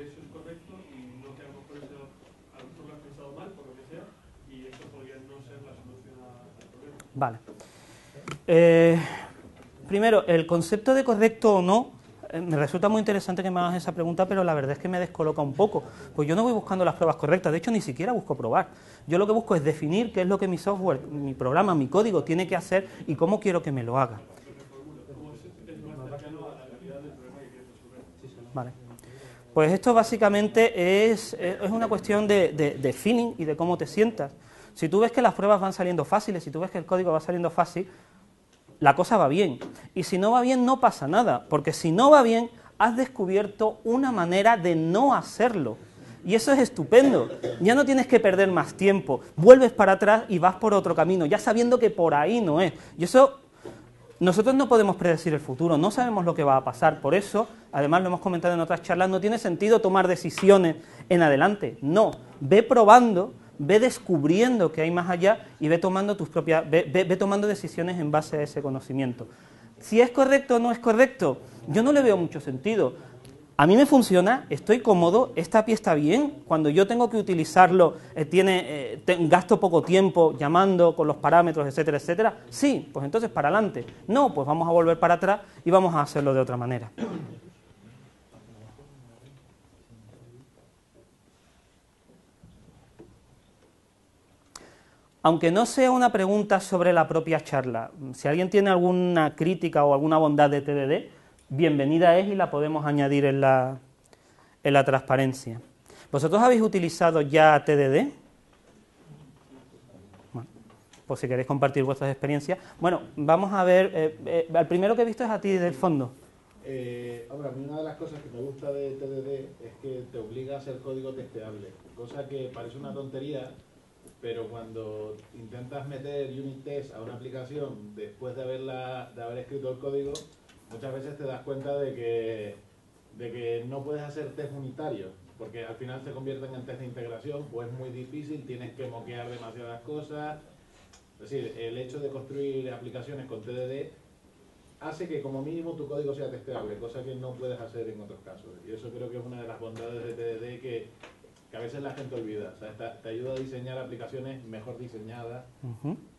eso es correcto y no te ha eso, lo pensado mal, por lo que sea, y eso podría no ser la solución al problema. Vale. Eh, primero, el concepto de correcto o no, eh, me resulta muy interesante que me hagas esa pregunta, pero la verdad es que me descoloca un poco. Pues yo no voy buscando las pruebas correctas, de hecho ni siquiera busco probar. Yo lo que busco es definir qué es lo que mi software, mi programa, mi código tiene que hacer y cómo quiero que me lo haga. Vale. Pues esto básicamente es, eh, una cuestión de, de, feeling y de cómo te sientas. Si tú ves que las pruebas van saliendo fáciles, si tú ves que el código va saliendo fácil, la cosa va bien. Y si no va bien, no pasa nada, porque si no va bien, has descubierto una manera de no hacerlo. Y eso es estupendo. Ya no tienes que perder más tiempo. Vuelves para atrás y vas por otro camino, ya sabiendo que por ahí no es. Y eso nosotros no podemos predecir el futuro, no sabemos lo que va a pasar, por eso, además lo hemos comentado en otras charlas, no tiene sentido tomar decisiones en adelante, no, ve probando, ve descubriendo que hay más allá y ve tomando, tus propias, tomando decisiones en base a ese conocimiento. Si es correcto o no es correcto, yo no le veo mucho sentido a mí me funciona, estoy cómodo, esta pieza está bien, cuando yo tengo que utilizarlo, eh, eh, gasto poco tiempo llamando con los parámetros, etcétera, etcétera. Sí, pues entonces para adelante. No, pues vamos a volver para atrás y vamos a hacerlo de otra manera. Aunque no sea una pregunta sobre la propia charla, si alguien tiene alguna crítica o alguna bondad de TDD, bienvenida es y la podemos añadir en la, en la transparencia. ¿Vosotros habéis utilizado ya TDD? Por pues si queréis compartir vuestras experiencias. Bueno, vamos a ver, eh, eh, el primero que he visto es a ti del fondo. Eh, ahora, a mí una de las cosas que me gusta de TDD es que te obliga a hacer código testeable, cosa que parece una tontería, pero cuando intentas meter unit test a una aplicación después de, de haber escrito el código, muchas veces te das cuenta de que, de que no puedes hacer test unitarios, porque al final se convierten en test de integración, pues es muy difícil, tienes que moquear demasiadas cosas. Es decir, el hecho de construir aplicaciones con TDD hace que como mínimo tu código sea testeable, cosa que no puedes hacer en otros casos. Y eso creo que es una de las bondades de TDD que, a veces la gente olvida. te, ayuda a diseñar aplicaciones mejor diseñadas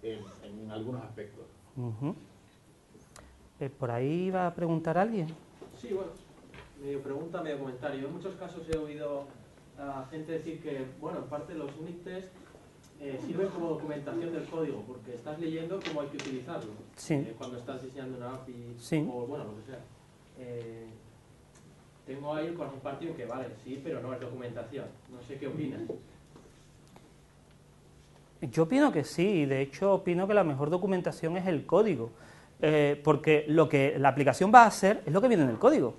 en, algunos aspectos. Eh, ¿Por ahí iba a preguntar alguien? Sí, bueno, medio pregunta, medio comentario. en muchos casos he oído a gente decir que, bueno, en parte los unit tests eh, sirven como documentación del código, porque estás leyendo cómo hay que utilizarlo. Sí. Eh, cuando estás diseñando una API sí. o, bueno, lo que sea. Eh, tengo ahí un partido que, vale, sí, pero no es documentación. No sé qué opinas. Yo opino que sí, y de hecho opino que la mejor documentación es el código. Eh, porque lo que la aplicación va a hacer es lo que viene en el código.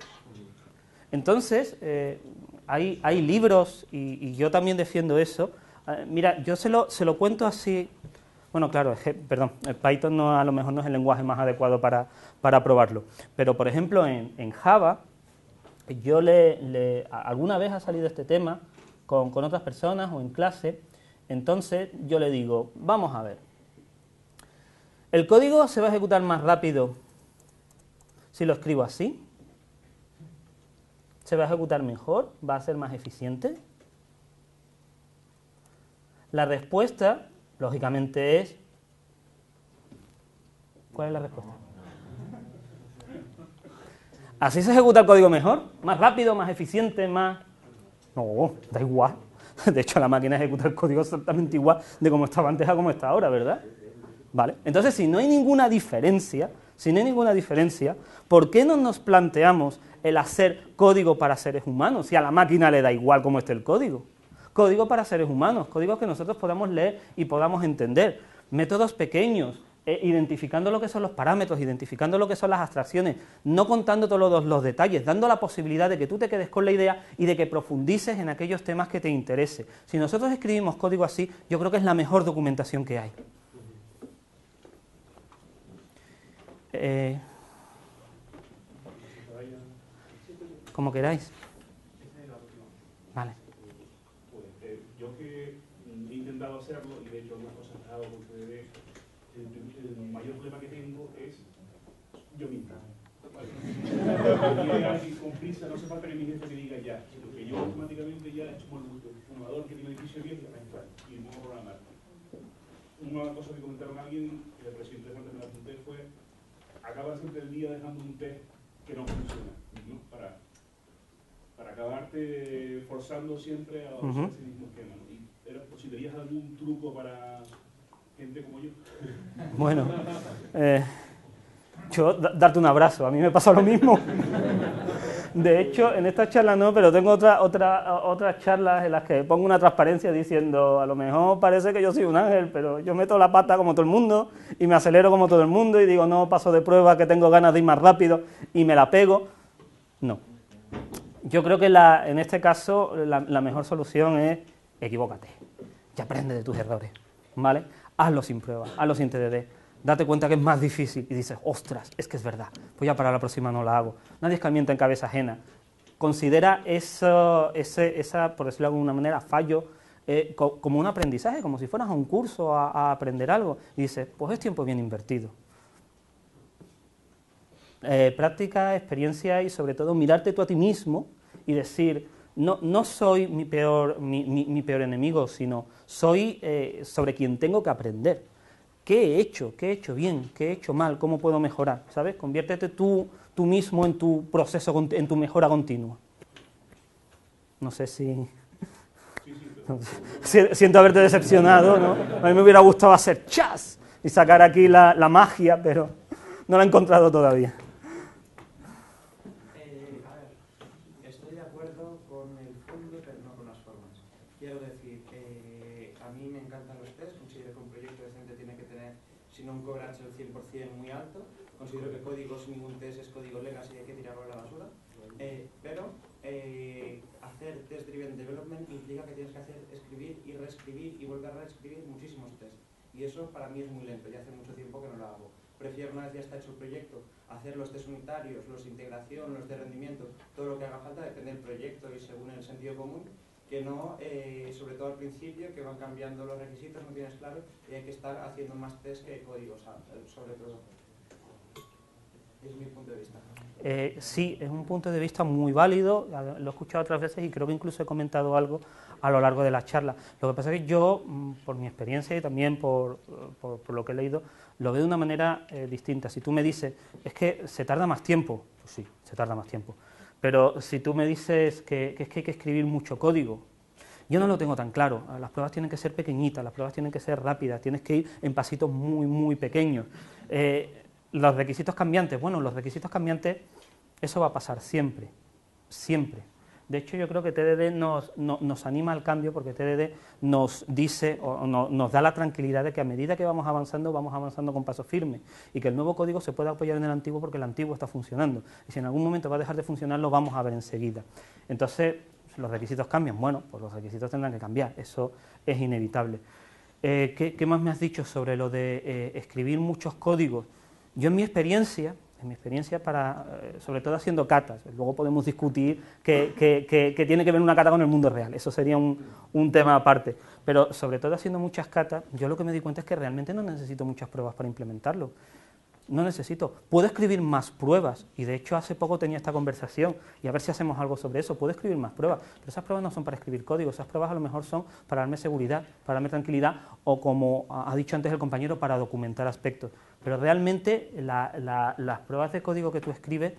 Entonces, eh, hay, libros, y, yo también defiendo eso. Eh, mira, yo se lo, se lo cuento así. Bueno, claro, perdón, Python no, a lo mejor no es el lenguaje más adecuado para, para probarlo. Pero, por ejemplo, en, Java, yo le, alguna vez ha salido este tema con, con otras personas o en clase. Entonces, yo le digo, vamos a ver, el código se va a ejecutar más rápido si lo escribo así. Se va a ejecutar mejor, va a ser más eficiente. La respuesta, lógicamente, es... ¿Cuál es la respuesta? ¿Así se ejecuta el código mejor? ¿Más rápido, más eficiente, más...? No, da igual. De hecho, la máquina ejecuta el código exactamente igual de como estaba antes a como está ahora, ¿verdad? Entonces, si no hay ninguna diferencia, si no hay ninguna diferencia, ¿por qué no nos planteamos el hacer código para seres humanos si a la máquina le da igual cómo esté el código? Código para seres humanos, código que nosotros podamos leer y podamos entender, métodos pequeños, eh, identificando lo que son los parámetros, identificando lo que son las abstracciones, no contando todos los, detalles, dando la posibilidad de que tú te quedes con la idea y de que profundices en aquellos temas que te interesen. Si nosotros escribimos código así, yo creo que es la mejor documentación que hay. Eh, como queráis. Vale. Yo que he intentado hacerlo y de hecho algunas cosas he dado con el mayor problema que tengo es yo mismo. con prisa, no se falta que mi gente que diga ya, sino que yo automáticamente ya he hecho como el fumador que tiene el edificio bien y me voy a programar. Una cosa que comentaron alguien que le de me la apunté fue Acabas siempre el día dejando un test que no funciona, ¿no? Para, para acabarte forzando siempre a usar ese mismo esquema. ¿no? era, si algún truco para gente como yo. Bueno, eh, yo darte un abrazo, a mí me pasa lo mismo. De hecho, en esta charla no, pero tengo otra, otra, otras charlas en las que pongo una transparencia diciendo, a lo mejor parece que yo soy un ángel, pero yo meto la pata como todo el mundo y me acelero como todo el mundo y digo, no, paso de prueba, que tengo ganas de ir más rápido y me la pego. No. Yo creo que la, en este caso la, mejor solución es equivócate Ya aprende de tus errores, ¿vale? Hazlo sin prueba, hazlo sin TDD, date cuenta que es más difícil y dices, ostras, es que es verdad, pues ya para la próxima no la hago. Nadie es que mienta en cabeza ajena. Considera eso, ese, esa, por decirlo de alguna manera, fallo eh, como un aprendizaje, como si fueras a un curso a, aprender algo. Y dices, pues es tiempo bien invertido. Eh, práctica, experiencia y sobre todo mirarte tú a ti mismo y decir, no, soy mi peor, enemigo, sino soy eh, sobre quien tengo que aprender. ¿Qué he hecho? ¿Qué he hecho bien? ¿Qué he hecho mal? ¿Cómo puedo mejorar? ¿Sabes? Conviértete tú, tú mismo en tu proceso, en tu mejora continua. No sé si... Siento haberte decepcionado, ¿no? A mí me hubiera gustado hacer chas y sacar aquí la, la magia, pero no la he encontrado todavía. es muy lento, ya hace mucho tiempo que no lo hago. Prefiero una vez ya está hecho el proyecto, hacer los test unitarios, los de integración, los de rendimiento, todo lo que haga falta, depende del proyecto y según el sentido común, que no, eh, sobre todo al principio, que van cambiando los requisitos, no tienes claro, y hay que estar haciendo más test que códigos, ah, sobre todo. Es mi punto de vista. Eh, sí, es un punto de vista muy válido, lo he escuchado otras veces y creo que incluso he comentado algo a lo largo de la charla, Lo que pasa es que yo, mm, por mi experiencia y también por, por, lo que he leído, lo veo de una manera eh, distinta. Si tú me dices, es que se tarda más tiempo, pues sí, se tarda más tiempo. Pero si tú me dices que, es que hay que escribir mucho código, yo no lo tengo tan claro. Ah, las pruebas tienen que ser pequeñitas, las pruebas tienen que ser rápidas, tienes que ir en pasitos muy, muy pequeños. Eh, los requisitos cambiantes, bueno, los requisitos cambiantes, eso va a pasar siempre, siempre. De hecho, yo creo que TDD nos, anima al cambio porque TDD nos dice o nos da la tranquilidad de que a medida que vamos avanzando, vamos avanzando con paso firme y que el nuevo código se pueda apoyar en el antiguo porque el antiguo está funcionando. Y si en algún momento va a dejar de funcionar, lo vamos a ver enseguida. Entonces, los requisitos cambian. Bueno, pues los requisitos tendrán que cambiar. Eso es inevitable. Eh, ¿qué, más me has dicho sobre lo de eh, escribir muchos códigos? Yo en mi experiencia, en mi experiencia, para, eh, sobre todo haciendo catas. Luego podemos discutir qué, tiene que ver una cata con el mundo real, eso sería un, un, tema aparte. Pero sobre todo haciendo muchas catas, yo lo que me di cuenta es que realmente no necesito muchas pruebas para implementarlo. No necesito. Puedo escribir más pruebas, y de hecho hace poco tenía esta conversación, y a ver si hacemos algo sobre eso. Puedo escribir más pruebas, pero esas pruebas no son para escribir código, esas pruebas a lo mejor son para darme seguridad, para darme tranquilidad, o como ha dicho antes el compañero, para documentar aspectos. Pero realmente las pruebas de código que tú escribes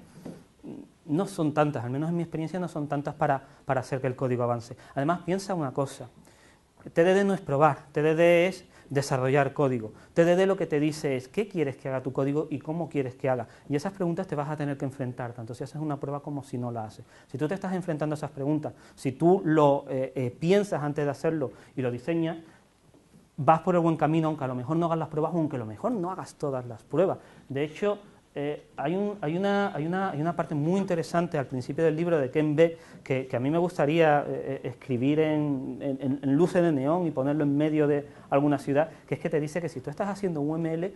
no son tantas, al menos en mi experiencia no son tantas para, hacer que el código avance. Además, piensa una cosa, TDD no es probar, TDD es desarrollar código. TDD lo que te dice es qué quieres que haga tu código y cómo quieres que haga. Y esas preguntas te vas a tener que enfrentar, tanto si haces una prueba como si no la haces. Si tú te estás enfrentando a esas preguntas, si tú lo eh, eh, piensas antes de hacerlo y lo diseñas, vas por el buen camino, aunque a lo mejor no hagas las pruebas, aunque a lo mejor no hagas todas las pruebas. De hecho, eh, hay, una, parte muy interesante al principio del libro de Ken B que, a mí me gustaría eh, eh, escribir en, en, luces de neón y ponerlo en medio de alguna ciudad, que es que te dice que si tú estás haciendo un UML,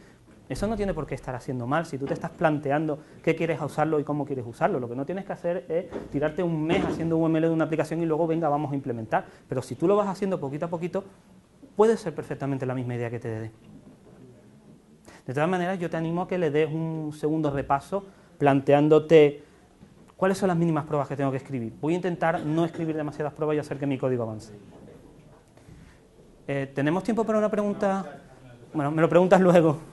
eso no tiene por qué estar haciendo mal. Si tú te estás planteando qué quieres usarlo y cómo quieres usarlo, lo que no tienes que hacer es tirarte un mes haciendo un UML de una aplicación y luego venga, vamos a implementar. Pero si tú lo vas haciendo poquito a poquito, puede ser perfectamente la misma idea que te dé. De todas maneras, yo te animo a que le des un segundo repaso planteándote cuáles son las mínimas pruebas que tengo que escribir. Voy a intentar no escribir demasiadas pruebas y hacer que mi código avance. Eh, ¿Tenemos tiempo para una pregunta? Bueno, me lo preguntas luego.